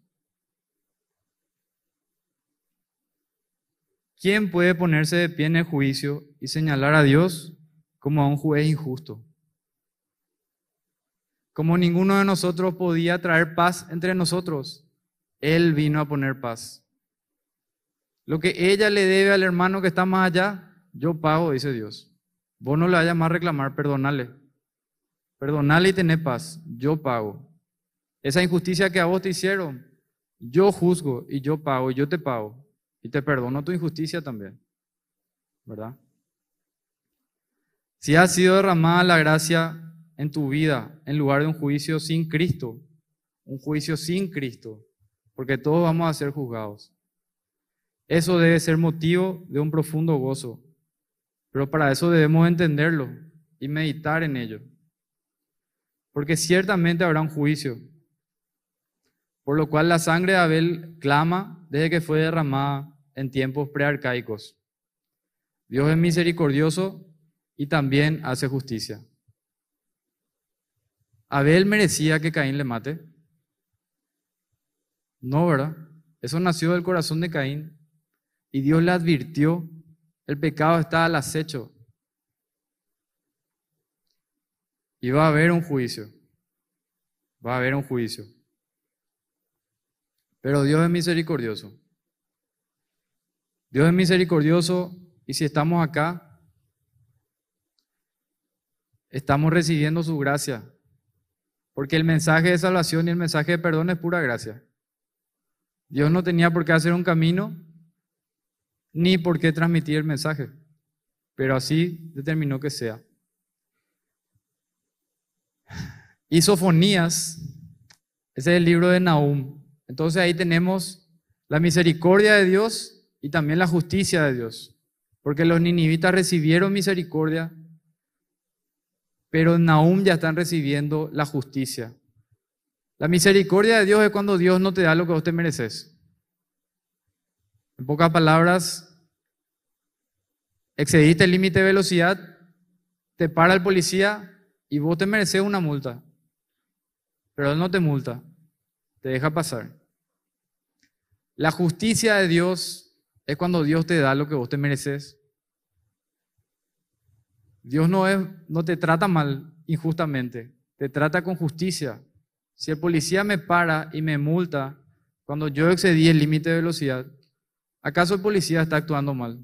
¿Quién puede ponerse de pie en el juicio y señalar a Dios como a un juez injusto? Como ninguno de nosotros podía traer paz entre nosotros él vino a poner paz. Lo que ella le debe al hermano que está más allá, yo pago, dice Dios. Vos no le vayas más a reclamar, perdonale. Perdonale y tené paz, yo pago. Esa injusticia que a vos te hicieron, yo juzgo y yo pago, y yo te pago. Y te perdono tu injusticia también. ¿Verdad? Si ha sido derramada la gracia en tu vida en lugar de un juicio sin Cristo, un juicio sin Cristo, porque todos vamos a ser juzgados. Eso debe ser motivo de un profundo gozo, pero para eso debemos entenderlo y meditar en ello, porque ciertamente habrá un juicio, por lo cual la sangre de Abel clama desde que fue derramada en tiempos prearcaicos. Dios es misericordioso y también hace justicia. ¿Abel merecía que Caín le mate? No, ¿verdad? Eso nació del corazón de Caín y Dios le advirtió, el pecado está al acecho. Y va a haber un juicio, va a haber un juicio. Pero Dios es misericordioso. Dios es misericordioso y si estamos acá, estamos recibiendo su gracia. Porque el mensaje de salvación y el mensaje de perdón es pura gracia. Dios no tenía por qué hacer un camino ni por qué transmitir el mensaje, pero así determinó que sea. Isofonías, ese es el libro de Nahum. Entonces ahí tenemos la misericordia de Dios y también la justicia de Dios, porque los ninivitas recibieron misericordia, pero Nahum ya están recibiendo la justicia. La misericordia de Dios es cuando Dios no te da lo que vos te mereces. En pocas palabras, excediste el límite de velocidad, te para el policía y vos te mereces una multa. Pero él no te multa, te deja pasar. La justicia de Dios es cuando Dios te da lo que vos te mereces. Dios no, es, no te trata mal injustamente, te trata con justicia. Si el policía me para y me multa cuando yo excedí el límite de velocidad, ¿acaso el policía está actuando mal?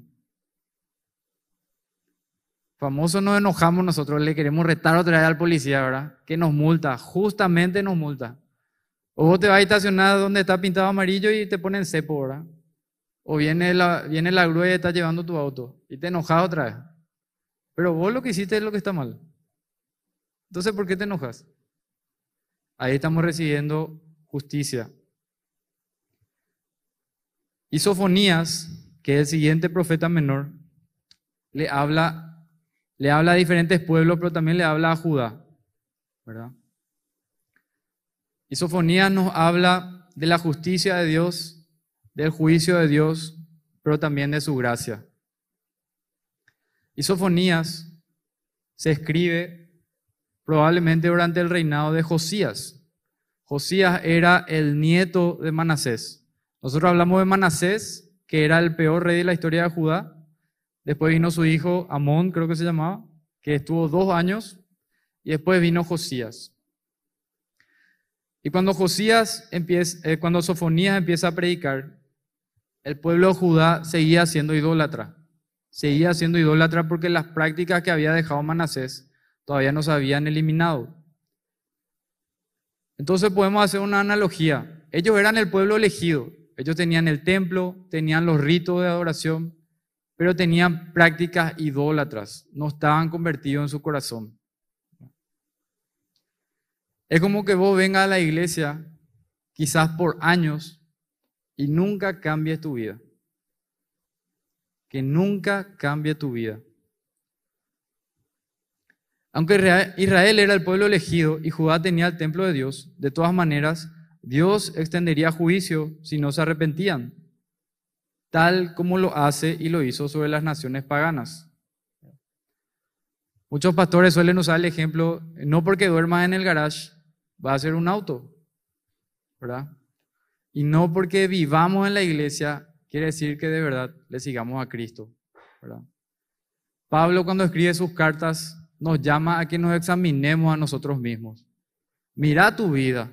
Famoso nos enojamos nosotros, le queremos retar otra vez al policía, ¿verdad? Que nos multa, justamente nos multa. O vos te vas a estacionar donde está pintado amarillo y te ponen cepo, ¿verdad? O viene la, viene la grúa y está llevando tu auto y te enojas otra vez. Pero vos lo que hiciste es lo que está mal. Entonces, ¿por qué te enojas? Ahí estamos recibiendo justicia. Y que es el siguiente profeta menor, le habla, le habla a diferentes pueblos, pero también le habla a Judá. ¿verdad? Y nos habla de la justicia de Dios, del juicio de Dios, pero también de su gracia. Y se escribe probablemente durante el reinado de Josías. Josías era el nieto de Manasés. Nosotros hablamos de Manasés, que era el peor rey de la historia de Judá. Después vino su hijo Amón, creo que se llamaba, que estuvo dos años. Y después vino Josías. Y cuando Josías empieza, eh, cuando Sofonías empieza a predicar, el pueblo de Judá seguía siendo idólatra. Seguía siendo idólatra porque las prácticas que había dejado Manasés Todavía no habían eliminado. Entonces podemos hacer una analogía. Ellos eran el pueblo elegido. Ellos tenían el templo, tenían los ritos de adoración, pero tenían prácticas idólatras. No estaban convertidos en su corazón. Es como que vos vengas a la iglesia, quizás por años, y nunca cambies tu vida. Que nunca cambie tu vida. Aunque Israel era el pueblo elegido y Judá tenía el templo de Dios, de todas maneras, Dios extendería juicio si no se arrepentían, tal como lo hace y lo hizo sobre las naciones paganas. Muchos pastores suelen usar el ejemplo, no porque duerma en el garage, va a ser un auto, ¿verdad? Y no porque vivamos en la iglesia, quiere decir que de verdad le sigamos a Cristo, ¿verdad? Pablo cuando escribe sus cartas nos llama a que nos examinemos a nosotros mismos. Mira tu vida.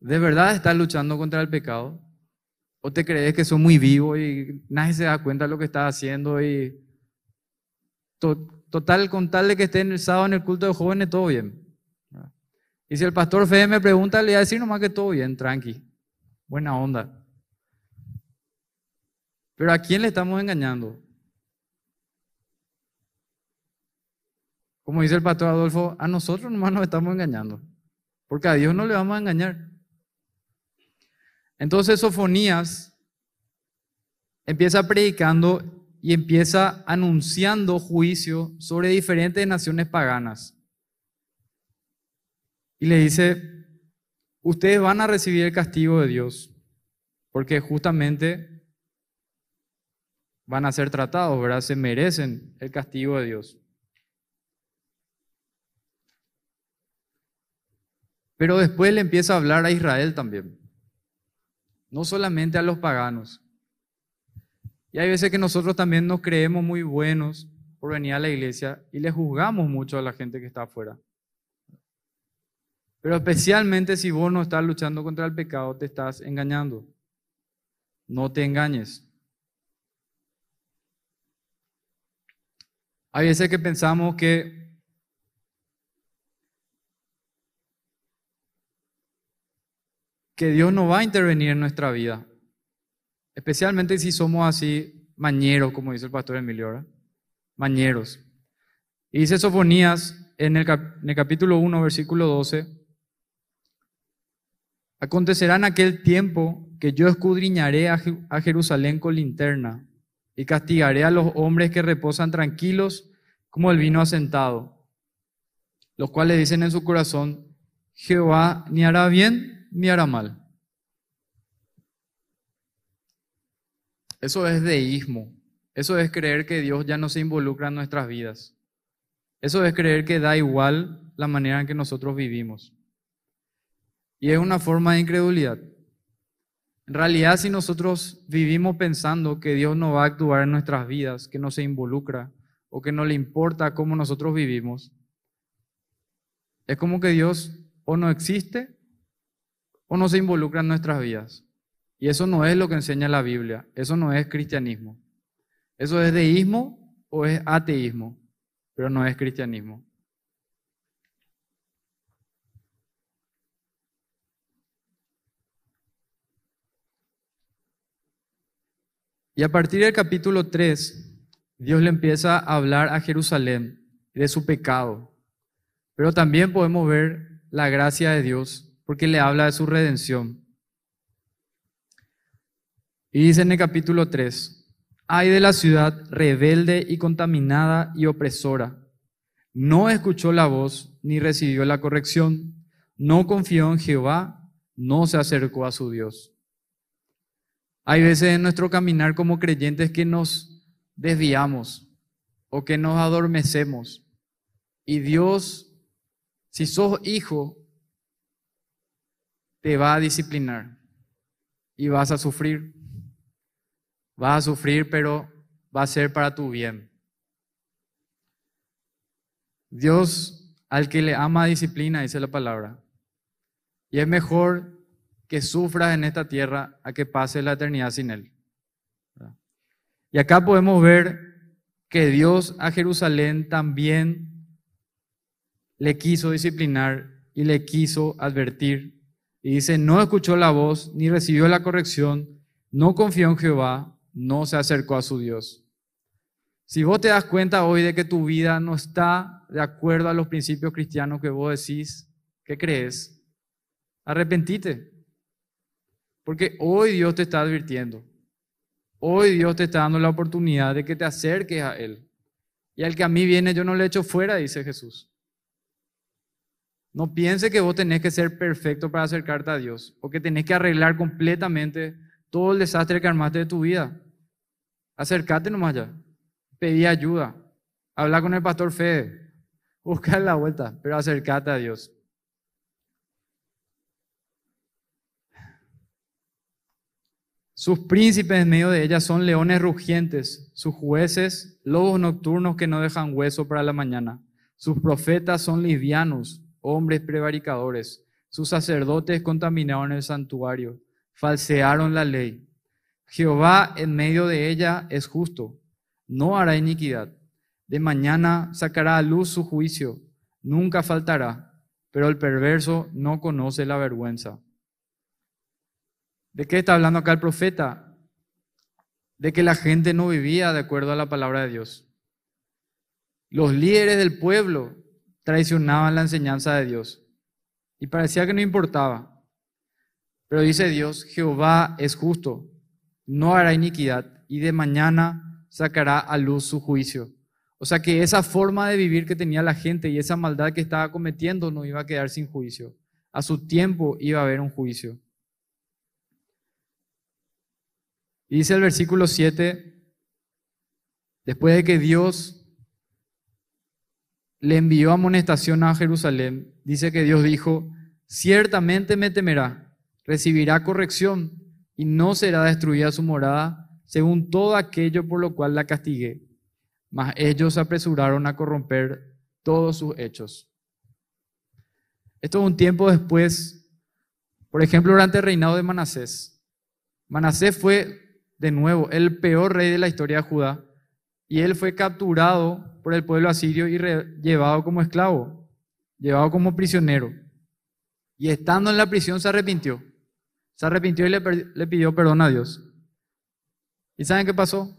¿De verdad estás luchando contra el pecado? ¿O te crees que sos muy vivo y nadie se da cuenta de lo que estás haciendo? Y total, con tal de que esté en el sábado en el culto de jóvenes, todo bien. Y si el pastor Fede me pregunta, le voy a decir nomás que todo bien, tranqui. Buena onda. Pero ¿a quién le estamos engañando? Como dice el pastor Adolfo, a nosotros nomás nos estamos engañando, porque a Dios no le vamos a engañar. Entonces Sofonías empieza predicando y empieza anunciando juicio sobre diferentes naciones paganas. Y le dice, ustedes van a recibir el castigo de Dios, porque justamente van a ser tratados, ¿verdad? Se merecen el castigo de Dios. Pero después le empieza a hablar a Israel también, no solamente a los paganos. Y hay veces que nosotros también nos creemos muy buenos por venir a la iglesia y le juzgamos mucho a la gente que está afuera. Pero especialmente si vos no estás luchando contra el pecado, te estás engañando. No te engañes. Hay veces que pensamos que que Dios no va a intervenir en nuestra vida, especialmente si somos así mañeros, como dice el pastor Emilio, ahora, mañeros. Y dice Sofonías en el, capítulo 1, versículo 12, acontecerá en aquel tiempo que yo escudriñaré a, a Jerusalén con linterna y castigaré a los hombres que reposan tranquilos como el vino asentado, los cuales dicen en su corazón, Jehová ni hará bien ni hará mal. Eso es deísmo. Eso es creer que Dios ya no se involucra en nuestras vidas. Eso es creer que da igual la manera en que nosotros vivimos. Y es una forma de incredulidad. En realidad, si nosotros vivimos pensando que Dios no va a actuar en nuestras vidas, que no se involucra o que no le importa cómo nosotros vivimos, es como que Dios o no existe o no se involucran en nuestras vidas. Y eso no es lo que enseña la Biblia, eso no es cristianismo. Eso es deísmo o es ateísmo, pero no es cristianismo. Y a partir del capítulo 3, Dios le empieza a hablar a Jerusalén de su pecado. Pero también podemos ver la gracia de Dios porque le habla de su redención. Y dice en el capítulo 3, Hay de la ciudad rebelde y contaminada y opresora, no escuchó la voz ni recibió la corrección, no confió en Jehová, no se acercó a su Dios. Hay veces en nuestro caminar como creyentes que nos desviamos o que nos adormecemos. Y Dios, si sos hijo, te va a disciplinar y vas a sufrir. Vas a sufrir, pero va a ser para tu bien. Dios al que le ama disciplina, dice la palabra. Y es mejor que sufras en esta tierra a que pase la eternidad sin Él. Y acá podemos ver que Dios a Jerusalén también le quiso disciplinar y le quiso advertir y dice, no escuchó la voz, ni recibió la corrección, no confió en Jehová, no se acercó a su Dios. Si vos te das cuenta hoy de que tu vida no está de acuerdo a los principios cristianos que vos decís, que crees? Arrepentite. Porque hoy Dios te está advirtiendo. Hoy Dios te está dando la oportunidad de que te acerques a Él. Y al que a mí viene yo no le echo fuera, dice Jesús. No piense que vos tenés que ser perfecto para acercarte a Dios o que tenés que arreglar completamente todo el desastre que armaste de tu vida. Acércate nomás ya. Pedí ayuda. Habla con el pastor Fede. Busca la vuelta, pero acércate a Dios. Sus príncipes en medio de ella son leones rugientes, sus jueces, lobos nocturnos que no dejan hueso para la mañana. Sus profetas son livianos, hombres prevaricadores, sus sacerdotes contaminaron el santuario, falsearon la ley. Jehová en medio de ella es justo, no hará iniquidad. De mañana sacará a luz su juicio, nunca faltará, pero el perverso no conoce la vergüenza. ¿De qué está hablando acá el profeta? De que la gente no vivía de acuerdo a la palabra de Dios. Los líderes del pueblo traicionaban la enseñanza de Dios y parecía que no importaba. Pero dice Dios, Jehová es justo, no hará iniquidad y de mañana sacará a luz su juicio. O sea que esa forma de vivir que tenía la gente y esa maldad que estaba cometiendo no iba a quedar sin juicio. A su tiempo iba a haber un juicio. Dice el versículo 7, después de que Dios le envió amonestación a Jerusalén, dice que Dios dijo, ciertamente me temerá, recibirá corrección y no será destruida su morada, según todo aquello por lo cual la castigué. Mas ellos apresuraron a corromper todos sus hechos. Esto es un tiempo después, por ejemplo, durante el reinado de Manasés. Manasés fue, de nuevo, el peor rey de la historia de Judá, y él fue capturado el pueblo asirio y llevado como esclavo, llevado como prisionero. Y estando en la prisión se arrepintió. Se arrepintió y le, le pidió perdón a Dios. ¿Y saben qué pasó?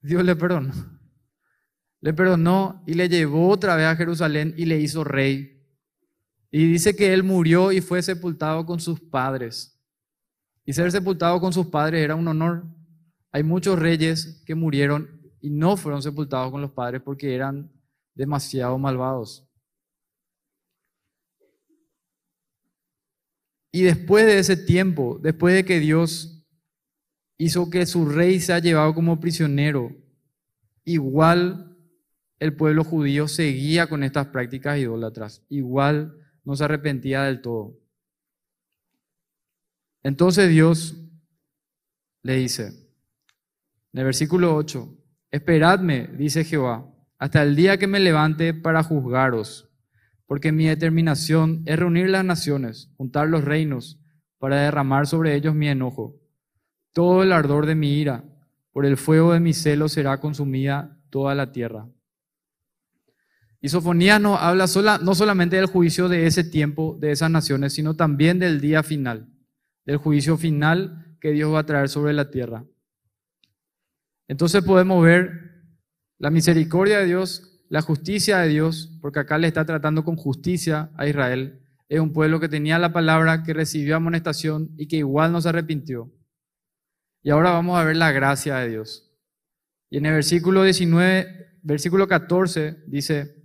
Dios le perdonó. Le perdonó y le llevó otra vez a Jerusalén y le hizo rey. Y dice que él murió y fue sepultado con sus padres. Y ser sepultado con sus padres era un honor. Hay muchos reyes que murieron y no fueron sepultados con los padres porque eran demasiado malvados. Y después de ese tiempo, después de que Dios hizo que su rey sea llevado como prisionero, igual el pueblo judío seguía con estas prácticas idólatras, igual no se arrepentía del todo. Entonces Dios le dice, en el versículo 8, Esperadme, dice Jehová, hasta el día que me levante para juzgaros, porque mi determinación es reunir las naciones, juntar los reinos, para derramar sobre ellos mi enojo. Todo el ardor de mi ira, por el fuego de mi celo será consumida toda la tierra. Y no habla no solamente del juicio de ese tiempo, de esas naciones, sino también del día final, del juicio final que Dios va a traer sobre la tierra. Entonces podemos ver la misericordia de Dios, la justicia de Dios, porque acá le está tratando con justicia a Israel. Es un pueblo que tenía la palabra, que recibió amonestación y que igual no se arrepintió. Y ahora vamos a ver la gracia de Dios. Y en el versículo 19, versículo 14 dice,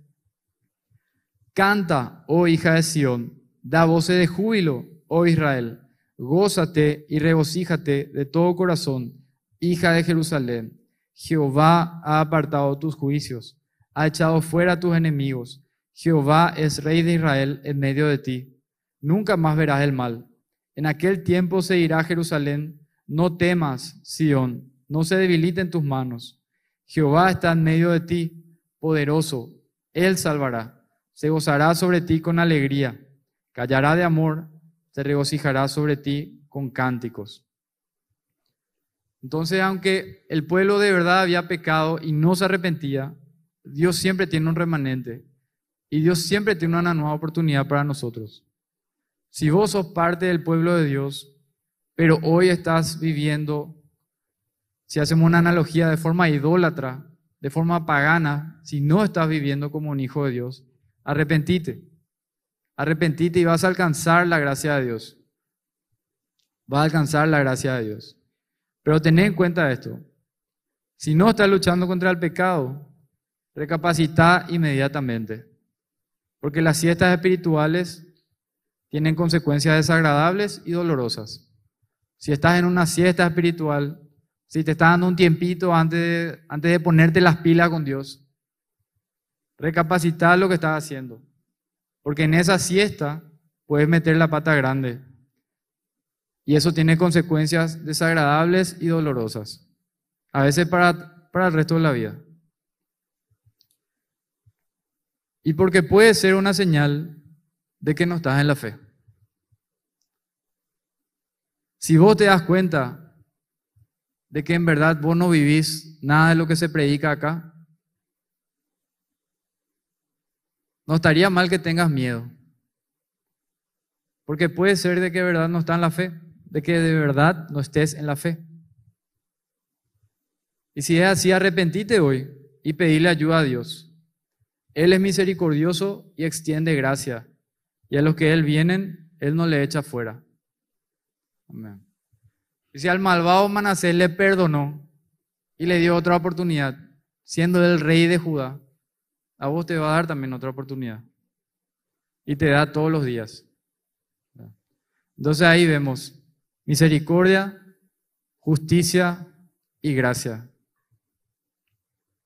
Canta, oh hija de Sión, da voces de júbilo, oh Israel, gózate y regocíjate de todo corazón, hija de Jerusalén, Jehová ha apartado tus juicios, ha echado fuera tus enemigos. Jehová es rey de Israel en medio de ti. Nunca más verás el mal. En aquel tiempo se irá Jerusalén. No temas, Sión, no se debiliten tus manos. Jehová está en medio de ti, poderoso. Él salvará. Se gozará sobre ti con alegría. Callará de amor, se regocijará sobre ti con cánticos. Entonces, aunque el pueblo de verdad había pecado y no se arrepentía, Dios siempre tiene un remanente y Dios siempre tiene una nueva oportunidad para nosotros. Si vos sos parte del pueblo de Dios, pero hoy estás viviendo, si hacemos una analogía de forma idólatra, de forma pagana, si no estás viviendo como un hijo de Dios, arrepentite. Arrepentite y vas a alcanzar la gracia de Dios. Vas a alcanzar la gracia de Dios. Pero tened en cuenta esto. Si no estás luchando contra el pecado, recapacita inmediatamente. Porque las siestas espirituales tienen consecuencias desagradables y dolorosas. Si estás en una siesta espiritual, si te estás dando un tiempito antes de, antes de ponerte las pilas con Dios, recapacita lo que estás haciendo. Porque en esa siesta puedes meter la pata grande. Y eso tiene consecuencias desagradables y dolorosas, a veces para, para el resto de la vida. Y porque puede ser una señal de que no estás en la fe. Si vos te das cuenta de que en verdad vos no vivís nada de lo que se predica acá, no estaría mal que tengas miedo. Porque puede ser de que en verdad no está en la fe de que de verdad no estés en la fe. Y si es así, arrepentite hoy y pedile ayuda a Dios. Él es misericordioso y extiende gracia. Y a los que Él vienen, Él no le echa fuera. Amén. Y si al malvado Manasés le perdonó y le dio otra oportunidad, siendo el rey de Judá, a vos te va a dar también otra oportunidad. Y te da todos los días. Entonces ahí vemos misericordia, justicia y gracia.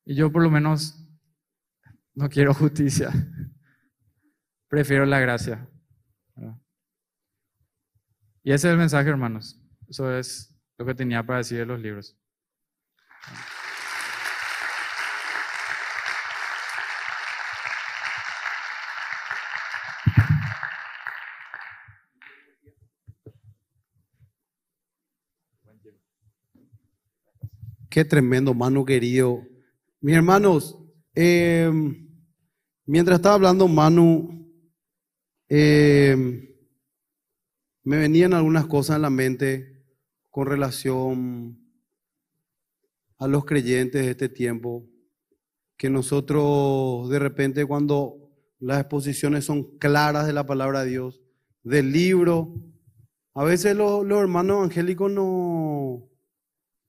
Y yo por lo menos no quiero justicia, [LAUGHS] prefiero la gracia. Y ese es el mensaje, hermanos. Eso es lo que tenía para decir de los libros. Qué tremendo, Manu querido. Mis hermanos, em, mientras estaba hablando Manu, em, me venían algunas cosas en la mente con relación a los creyentes de este tiempo, que nosotros de repente cuando las exposiciones son claras de la palabra de Dios, del libro, a veces los, los hermanos evangélicos no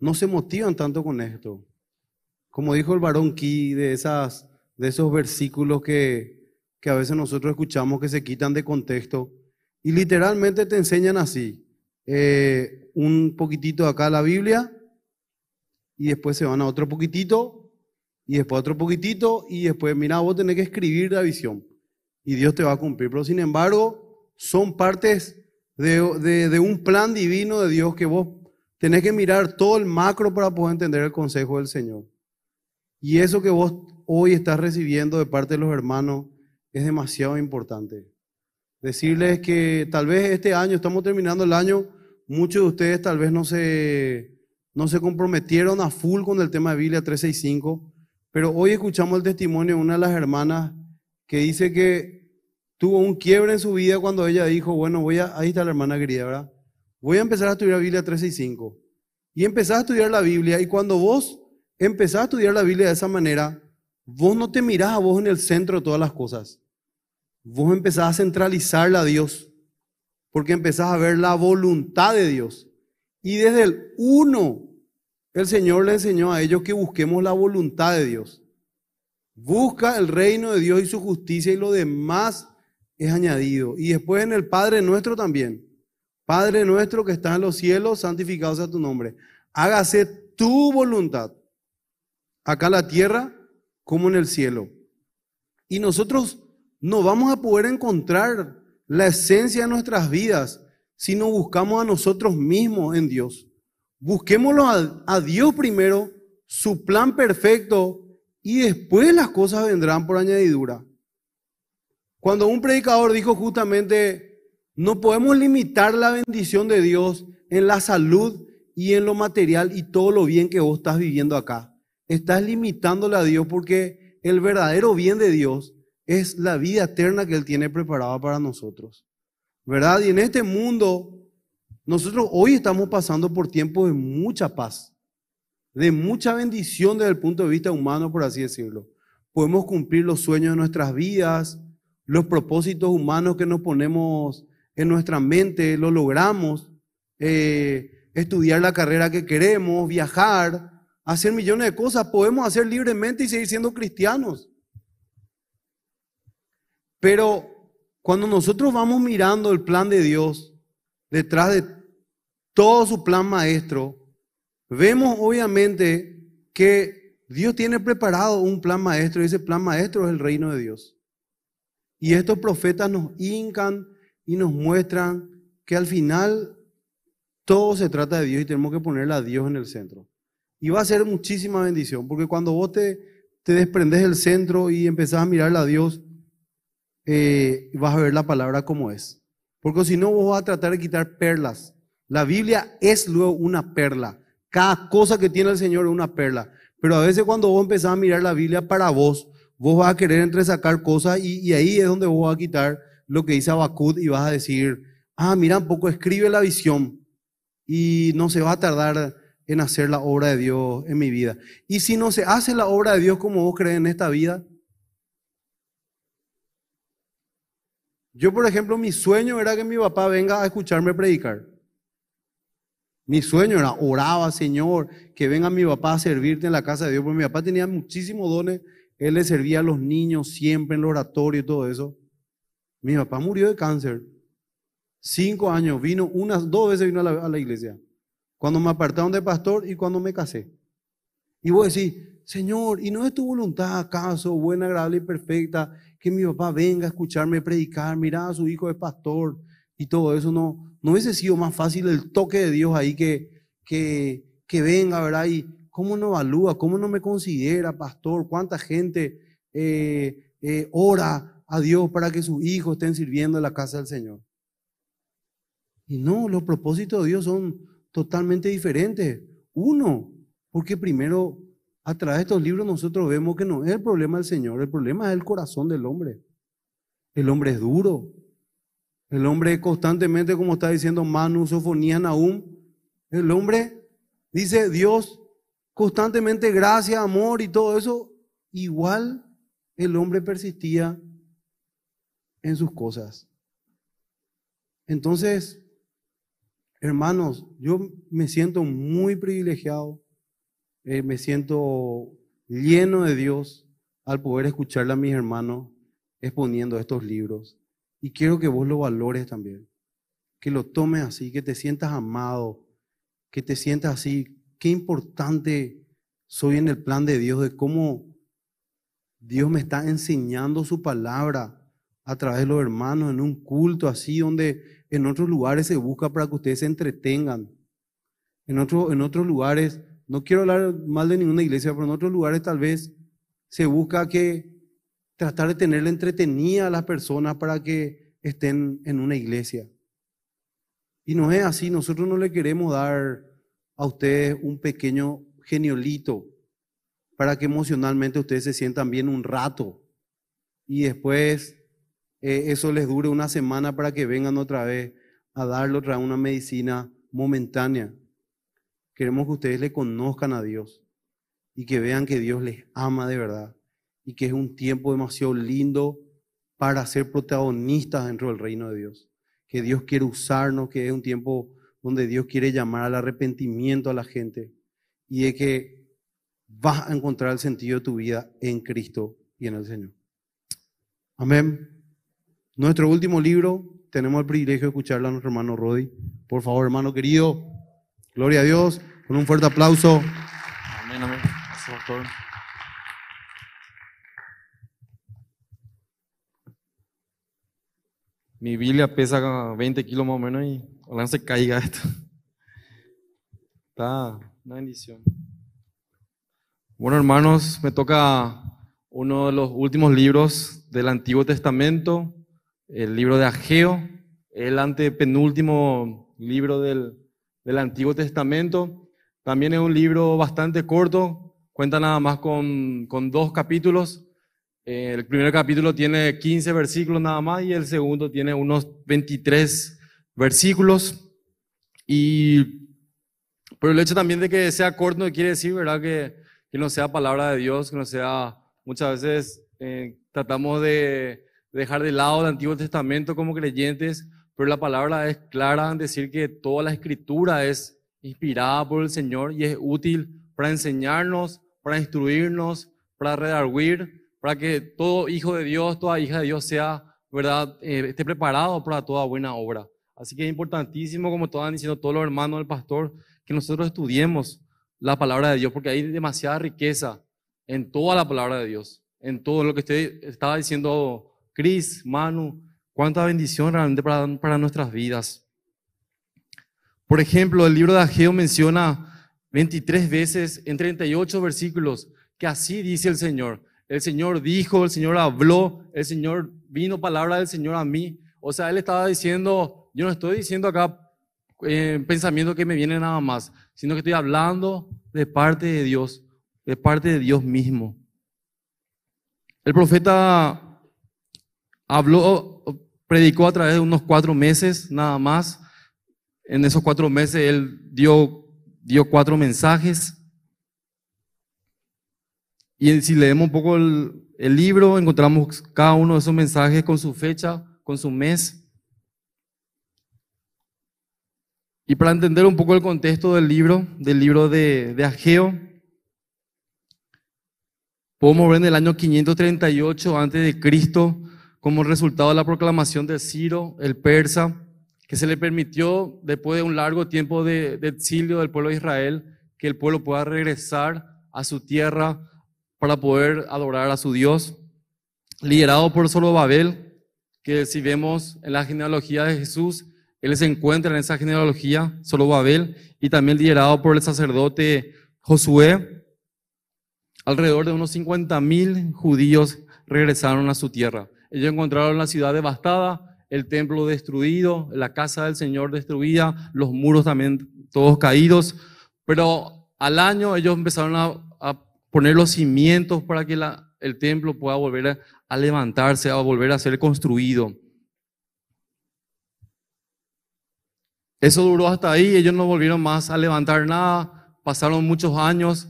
no se motivan tanto con esto. Como dijo el varón Key de, esas, de esos versículos que, a veces nosotros escuchamos que se quitan de contexto y literalmente te enseñan así. Eh, un poquitito acá la Biblia y después se van a otro poquitito y después otro poquitito y después, mira, vos tenés que escribir la visión y Dios te va a cumplir. Pero sin embargo, son partes de un plan divino de Dios que vos Tenés que mirar todo el macro para poder entender el consejo del Señor. Y eso que vos hoy estás recibiendo de parte de los hermanos es demasiado importante. Decirles que tal vez este año, estamos terminando el año, muchos de ustedes tal vez no se, no se comprometieron a full con el tema de Biblia 365, pero hoy escuchamos el testimonio de una de las hermanas que dice que tuvo un quiebre en su vida cuando ella dijo, bueno, voy a, ahí está la hermana querida, voy a empezar a estudiar la Biblia 3 Y y empezás a estudiar la Biblia y cuando vos empezás a estudiar la Biblia de esa manera, vos no te mirás a vos en el centro de todas las cosas. Vos empezás a centralizarla a Dios, porque empezás a ver la voluntad de Dios. Y desde el 1 el Señor le enseñó a ellos que busquemos la voluntad de Dios. Busca el reino de Dios y su justicia y lo demás es añadido. Y después en el Padre nuestro también. Padre nuestro que está en los cielos, santificado sea tu nombre. Hágase tu voluntad, acá en la tierra como en el cielo. Y nosotros no vamos a poder encontrar la esencia de nuestras vidas si no buscamos a nosotros mismos en Dios. Busquémoslo a Dios primero, su plan perfecto, y después las cosas vendrán por añadidura. Cuando un predicador dijo justamente no podemos limitar la bendición de Dios en la salud y en lo material y todo lo bien que vos estás viviendo acá. Estás limitándole a Dios porque el verdadero bien de Dios es la vida eterna que Él tiene preparada para nosotros. ¿Verdad? Y en este mundo, nosotros hoy estamos pasando por tiempos de mucha paz, de mucha bendición desde el punto de vista humano, por así decirlo. Podemos cumplir los sueños de nuestras vidas, los propósitos humanos que nos ponemos en nuestra mente, lo logramos, eh, estudiar la carrera que queremos, viajar, hacer millones de cosas, podemos hacer libremente y seguir siendo cristianos. Pero cuando nosotros vamos mirando el plan de Dios, detrás de todo su plan maestro, vemos obviamente que Dios tiene preparado un plan maestro y ese plan maestro es el reino de Dios. Y estos profetas nos hincan y nos muestran que al final todo se trata de Dios y tenemos que ponerle a Dios en el centro. Y va a ser muchísima bendición, porque cuando vos te, te desprendes del centro y empezás a mirar a Dios, eh, vas a ver la palabra como es. Porque si no, vos vas a tratar de quitar perlas. La Biblia es luego una perla. Cada cosa que tiene el Señor es una perla. Pero a veces cuando vos empezás a mirar la Biblia para vos, vos vas a querer entresacar cosas y, y ahí es donde vos vas a quitar lo que dice Abacud y vas a decir, ah, mira, un poco escribe la visión y no se va a tardar en hacer la obra de Dios en mi vida. Y si no se hace la obra de Dios como vos crees en esta vida, Yo, por ejemplo, mi sueño era que mi papá venga a escucharme predicar. Mi sueño era, oraba, Señor, que venga mi papá a servirte en la casa de Dios, porque mi papá tenía muchísimos dones, él le servía a los niños siempre en el oratorio y todo eso. Mi papá murió de cáncer. Cinco años, vino unas dos veces vino a la, iglesia. Cuando me apartaron de pastor y cuando me casé. Y a decir, Señor, ¿y no es tu voluntad acaso buena, agradable y perfecta que mi papá venga a escucharme predicar? Mirá, a su hijo de pastor y todo eso. No, no hubiese sido más fácil el toque de Dios ahí que, que, que venga, ¿verdad? cómo no evalúa, cómo no me considera pastor, cuánta gente eh, eh, ora a Dios para que sus hijos estén sirviendo en la casa del Señor. Y no, los propósitos de Dios son totalmente diferentes. Uno, porque primero, a través de estos libros nosotros vemos que no es el problema del Señor, el problema es el corazón del hombre. El hombre es duro. El hombre constantemente, como está diciendo Manu, Sofonía, Nahum, el hombre dice Dios constantemente gracia, amor y todo eso. Igual el hombre persistía en sus cosas. Entonces, hermanos, yo me siento muy privilegiado, eh, me siento lleno de Dios al poder escucharle a mis hermanos exponiendo estos libros. Y quiero que vos lo valores también, que lo tomes así, que te sientas amado, que te sientas así. Qué importante soy en el plan de Dios, de cómo Dios me está enseñando su palabra a través de los hermanos, en un culto así, donde en otros lugares se busca para que ustedes se entretengan. En, en otros lugares, no quiero hablar mal de ninguna iglesia, pero en otros lugares tal vez se busca que tratar de la entretenida a las personas para que estén en una iglesia. Y no es así, nosotros no le queremos dar a ustedes un pequeño geniolito para que emocionalmente ustedes se sientan bien un rato y después eh, eso les dure una semana para que vengan otra vez a darle otra una medicina momentánea. Queremos que ustedes le conozcan a Dios y que vean que Dios les ama de verdad y que es un tiempo demasiado lindo para ser protagonistas dentro del reino de Dios. Que Dios quiere usarnos, que es un tiempo donde Dios quiere llamar al arrepentimiento a la gente y de que vas a encontrar el sentido de tu vida en Cristo y en el Señor. Amén. Nuestro último libro, tenemos el privilegio de escucharlo a nuestro hermano Rodi. Por favor, hermano querido, gloria a Dios, con un fuerte aplauso. Amén, amén. Gracias, Mi Biblia pesa 20 kilos más o menos y ojalá se caiga esto. Está una bendición. Bueno, hermanos, me toca uno de los últimos libros del Antiguo Testamento el libro de Ageo, el antepenúltimo libro del, Antiguo Testamento. También es un libro bastante corto, cuenta nada más con, dos capítulos. Eh, el primer capítulo tiene 15 versículos nada más y el segundo tiene unos 23 versículos. Y el hecho también de que sea corto, no quiere decir, ¿verdad?, que, no sea palabra de Dios, que no sea, muchas veces eh, tratamos de, dejar de lado el Antiguo Testamento como creyentes, pero la palabra es clara en decir que toda la escritura es inspirada por el Señor y es útil para enseñarnos, para instruirnos, para redarguir, para que todo hijo de Dios, toda hija de Dios sea, ¿verdad?, eh, esté preparado para toda buena obra. Así que es importantísimo, como estaban diciendo todos los hermanos del pastor, que nosotros estudiemos la palabra de Dios, porque hay demasiada riqueza en toda la palabra de Dios, en todo lo que usted estaba diciendo Cris, Manu, cuánta bendición realmente para, nuestras vidas. Por ejemplo, el libro de Ageo menciona 23 veces en 38 versículos que así dice el Señor. El Señor dijo, el Señor habló, el Señor vino palabra del Señor a mí. O sea, él estaba diciendo, yo no estoy diciendo acá pensamiento eh, pensamiento que me viene nada más, sino que estoy hablando de parte de Dios, de parte de Dios mismo. El profeta habló, predicó a través de unos cuatro meses nada más. En esos cuatro meses él dio, dio cuatro mensajes. Y si leemos un poco el, libro, encontramos cada uno de esos mensajes con su fecha, con su mes. Y para entender un poco el contexto del libro, del libro de, de Ageo, podemos ver en el año 538 a.C., como resultado de la proclamación de Ciro el persa, que se le permitió, después de un largo tiempo de, exilio del pueblo de Israel, que el pueblo pueda regresar a su tierra para poder adorar a su Dios, liderado por Solo Babel, que si vemos en la genealogía de Jesús, él se encuentra en esa genealogía, Solo Babel y también liderado por el sacerdote Josué, alrededor de unos 50.000 judíos regresaron a su tierra. Ellos encontraron la ciudad devastada, el templo destruido, la casa del Señor destruida, los muros también todos caídos. Pero al año ellos empezaron a, poner los cimientos para que la, el templo pueda volver a, levantarse, a volver a ser construido. Eso duró hasta ahí, ellos no volvieron más a levantar nada, pasaron muchos años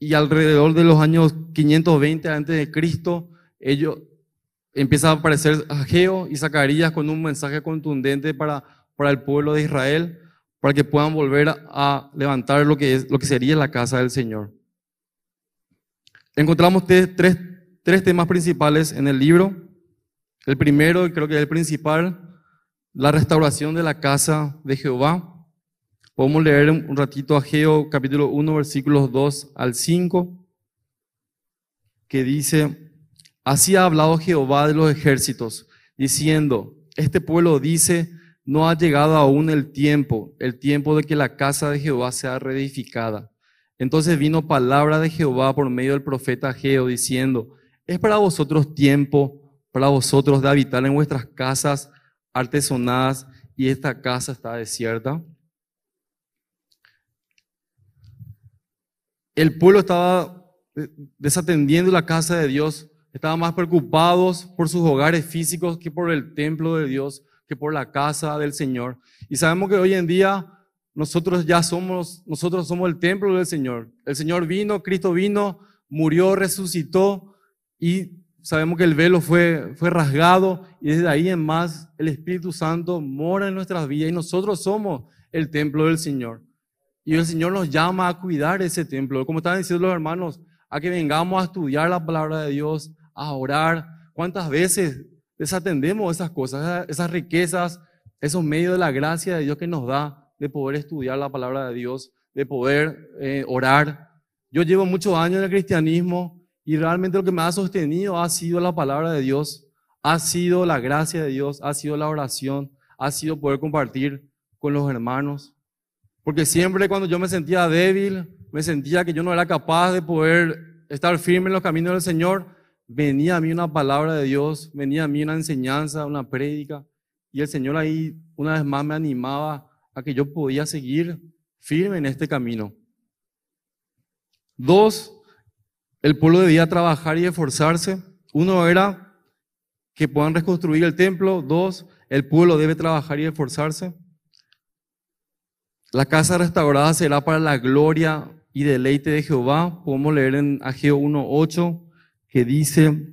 y alrededor de los años 520 antes de Cristo, ellos empieza a aparecer Ageo y Zacarías con un mensaje contundente para, para el pueblo de Israel, para que puedan volver a levantar lo que, es, lo que sería la casa del Señor. Encontramos tres, temas principales en el libro. El primero, creo que es el principal, la restauración de la casa de Jehová. Podemos leer un ratito Ageo capítulo 1, versículos 2 al 5, que dice, Así ha hablado Jehová de los ejércitos, diciendo, este pueblo dice, no ha llegado aún el tiempo, el tiempo de que la casa de Jehová sea reedificada. Entonces vino palabra de Jehová por medio del profeta Geo, diciendo, es para vosotros tiempo, para vosotros de habitar en vuestras casas artesonadas, y esta casa está desierta. El pueblo estaba eh, desatendiendo la casa de Dios Estaban más preocupados por sus hogares físicos que por el templo de Dios, que por la casa del Señor. Y sabemos que hoy en día nosotros ya somos, nosotros somos el templo del Señor. El Señor vino, Cristo vino, murió, resucitó y sabemos que el velo fue, fue rasgado y desde ahí en más el Espíritu Santo mora en nuestras vidas y nosotros somos el templo del Señor. Y el Señor nos llama a cuidar ese templo. Como estaban diciendo los hermanos, a que vengamos a estudiar la palabra de Dios, a orar. ¿Cuántas veces desatendemos esas cosas, esas riquezas, esos medios de la gracia de Dios que nos da de poder estudiar la palabra de Dios, de poder eh, orar? Yo llevo muchos años en el cristianismo y realmente lo que me ha sostenido ha sido la palabra de Dios, ha sido la gracia de Dios, ha sido la oración, ha sido poder compartir con los hermanos. Porque siempre cuando yo me sentía débil, me sentía que yo no era capaz de poder estar firme en los caminos del Señor, venía a mí una palabra de Dios, venía a mí una enseñanza, una prédica, y el Señor ahí una vez más me animaba a que yo podía seguir firme en este camino. Dos, el pueblo debía trabajar y esforzarse. Uno era que puedan reconstruir el templo. Dos, el pueblo debe trabajar y esforzarse. La casa restaurada será para la gloria y deleite de Jehová. Podemos leer en Ageo 1.8 que dice,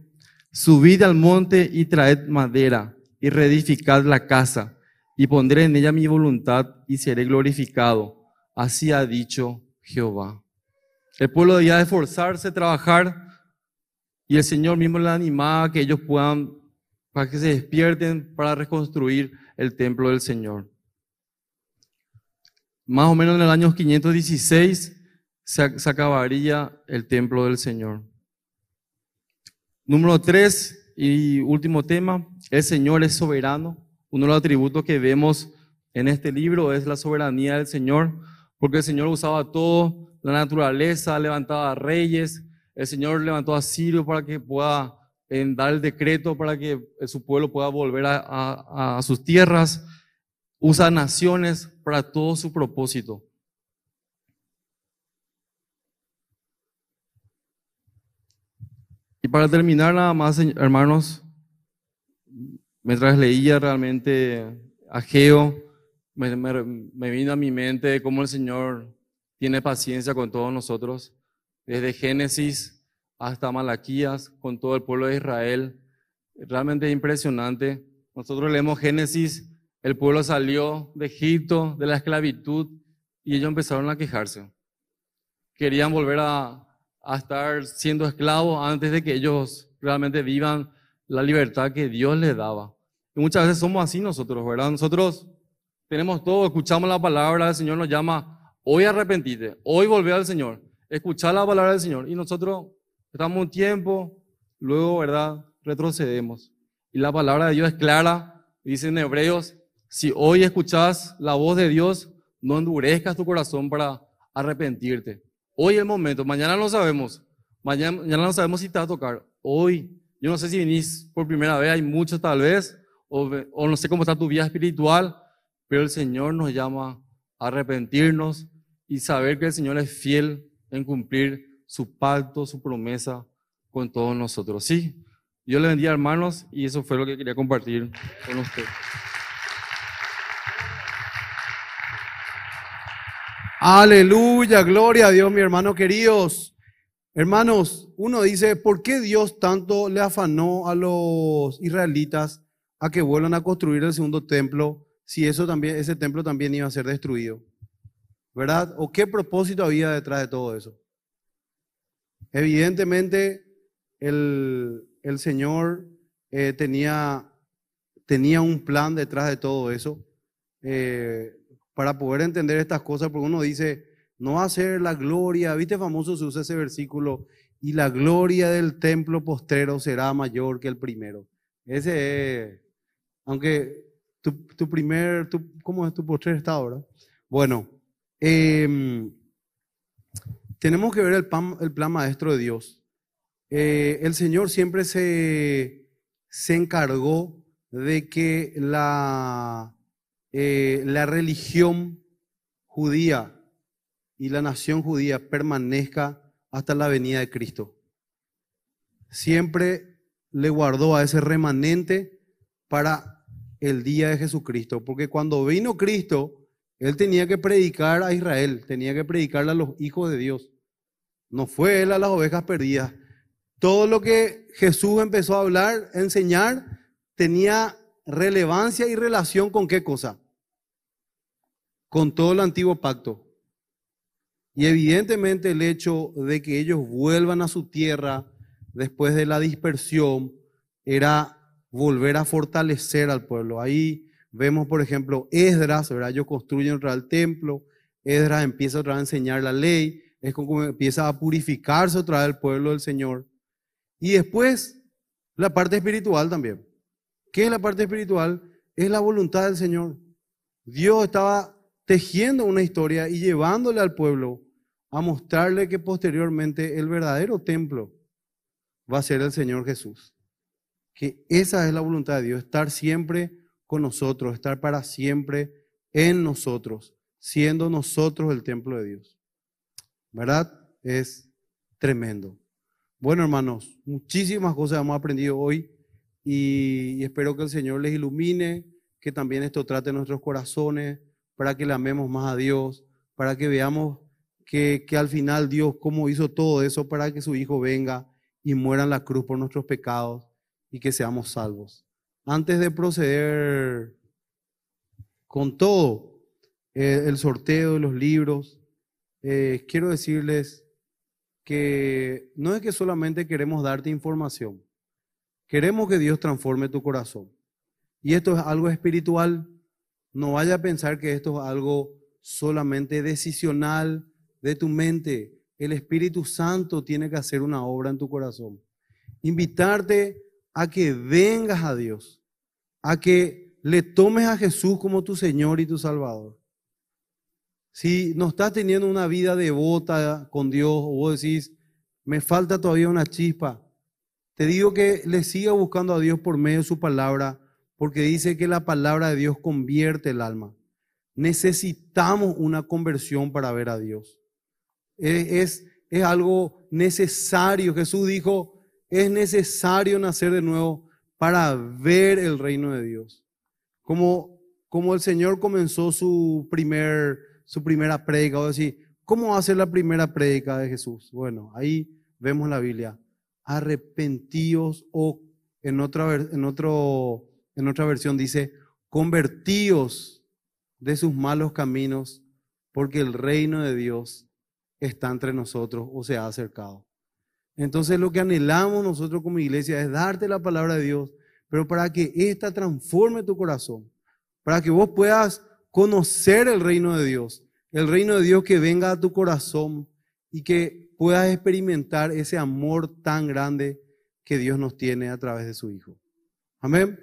subid al monte y traed madera y reedificad la casa y pondré en ella mi voluntad y seré glorificado. Así ha dicho Jehová. El pueblo debía esforzarse, trabajar y el Señor mismo le animaba a que ellos puedan, para que se despierten para reconstruir el templo del Señor. Más o menos en el año 516 se acabaría el templo del Señor. Número tres y último tema, el Señor es soberano. Uno de los atributos que vemos en este libro es la soberanía del Señor, porque el Señor usaba todo, la naturaleza, levantaba reyes, el Señor levantó a Sirio para que pueda en dar el decreto para que su pueblo pueda volver a sus tierras, usa naciones para todo su propósito. para terminar nada más, hermanos, mientras leía realmente Ageo, me, me, vino a mi mente cómo el Señor tiene paciencia con todos nosotros, desde Génesis hasta Malaquías, con todo el pueblo de Israel. Realmente impresionante. Nosotros leemos Génesis, el pueblo salió de Egipto, de la esclavitud, y ellos empezaron a quejarse. Querían volver a, a estar siendo esclavos antes de que ellos realmente vivan la libertad que Dios les daba. Y muchas veces somos así nosotros, ¿verdad? Nosotros tenemos todo, escuchamos la palabra, el Señor nos llama, hoy arrepentite, hoy volver al Señor, escucha la palabra del Señor. Y nosotros estamos un tiempo, luego, ¿verdad? Retrocedemos. Y la palabra de Dios es clara, dice en Hebreos, si hoy escuchas la voz de Dios, no endurezcas tu corazón para arrepentirte. Hoy el momento, mañana no sabemos. Mañana, no sabemos si te va a tocar. Hoy, yo no sé si venís por primera vez, hay muchos tal vez, o, no sé cómo está tu vida espiritual, pero el Señor nos llama a arrepentirnos y saber que el Señor es fiel en cumplir su pacto, su promesa con todos nosotros. Sí, yo le bendiga hermanos y eso fue lo que quería compartir con ustedes. Aleluya, gloria a Dios, mi hermano queridos. Hermanos, uno dice, ¿por qué Dios tanto le afanó a los israelitas a que vuelvan a construir el segundo templo si eso también, ese templo también iba a ser destruido? ¿Verdad? ¿O qué propósito había detrás de todo eso? Evidentemente, el, Señor eh, tenía, tenía un plan detrás de todo eso. Eh, para poder entender estas cosas, porque uno dice, no va a ser la gloria, viste famoso se usa ese versículo, y la gloria del templo postrero será mayor que el primero. Ese es, aunque tu, primer, ¿cómo es tu postrer está ahora? Bueno, em, tenemos que ver el, pan, el, plan maestro de Dios. Eh, el Señor siempre se, se encargó de que la, eh, la religión judía y la nación judía permanezca hasta la venida de Cristo. Siempre le guardó a ese remanente para el día de Jesucristo, porque cuando vino Cristo, él tenía que predicar a Israel, tenía que predicarle a los hijos de Dios. No fue él a las ovejas perdidas. Todo lo que Jesús empezó a hablar, a enseñar, tenía relevancia y relación con qué cosa? Con todo el antiguo pacto. Y evidentemente el hecho de que ellos vuelvan a su tierra después de la dispersión era volver a fortalecer al pueblo. Ahí vemos, por ejemplo, Esdras, ¿verdad? Ellos construyen otra el templo, Esdras empieza a enseñar la ley, es como empieza a purificarse otra vez el pueblo del Señor. Y después, la parte espiritual también. ¿Qué es la parte espiritual? Es la voluntad del Señor. Dios estaba tejiendo una historia y llevándole al pueblo a mostrarle que posteriormente el verdadero templo va a ser el Señor Jesús. Que esa es la voluntad de Dios, estar siempre con nosotros, estar para siempre en nosotros, siendo nosotros el templo de Dios. ¿Verdad? Es tremendo. Bueno, hermanos, muchísimas cosas hemos aprendido hoy y, espero que el Señor les ilumine, que también esto trate nuestros corazones, para que le amemos más a Dios, para que veamos que, que, al final Dios cómo hizo todo eso para que su Hijo venga y muera en la cruz por nuestros pecados y que seamos salvos. Antes de proceder con todo, eh, el sorteo de los libros, eh, quiero decirles que no es que solamente queremos darte información, Queremos que Dios transforme tu corazón. Y esto es algo espiritual. No vaya a pensar que esto es algo solamente decisional de tu mente. El Espíritu Santo tiene que hacer una obra en tu corazón. Invitarte a que vengas a Dios, a que le tomes a Jesús como tu Señor y tu Salvador. Si no estás teniendo una vida devota con Dios o vos decís, me falta todavía una chispa, te digo que le siga buscando a Dios por medio de su palabra, porque dice que la palabra de Dios convierte el alma. Necesitamos una conversión para ver a Dios. E, es, es algo necesario. Jesús dijo, es necesario nacer de nuevo para ver el reino de Dios. Como, como el Señor comenzó su, primer, su primera predica, o decir, ¿cómo va a ser la primera prédica de Jesús? Bueno, ahí vemos la Biblia arrepentíos o en otra, en otro, en otra versión dice, convertíos de sus malos caminos, porque el reino de Dios está entre nosotros o se ha acercado. Entonces lo que anhelamos nosotros como iglesia es darte la palabra de Dios, pero para que ésta transforme tu corazón, para que vos puedas conocer el reino de Dios, el reino de Dios que venga a tu corazón y que puedas experimentar ese amor tan grande que Dios nos tiene a través de su Hijo. Amén.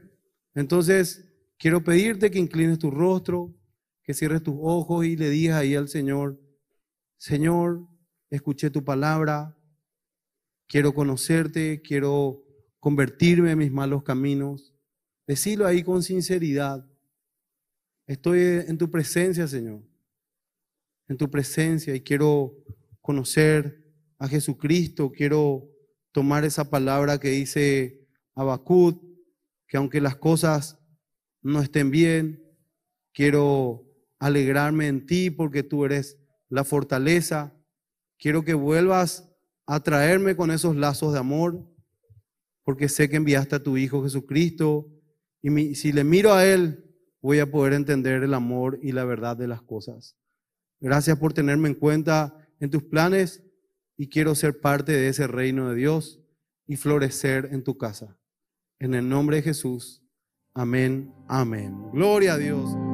Entonces, quiero pedirte que inclines tu rostro, que cierres tus ojos y le digas ahí al Señor, Señor, escuché tu palabra, quiero conocerte, quiero convertirme en mis malos caminos. Decilo ahí con sinceridad. Estoy en tu presencia, Señor. En tu presencia y quiero conocer a Jesucristo, quiero tomar esa palabra que dice Abacut, que aunque las cosas no estén bien, quiero alegrarme en ti porque tú eres la fortaleza. Quiero que vuelvas a traerme con esos lazos de amor, porque sé que enviaste a tu Hijo Jesucristo y si le miro a Él, voy a poder entender el amor y la verdad de las cosas. Gracias por tenerme en cuenta en tus planes y quiero ser parte de ese reino de Dios y florecer en tu casa. En el nombre de Jesús. Amén, amén. Gloria a Dios.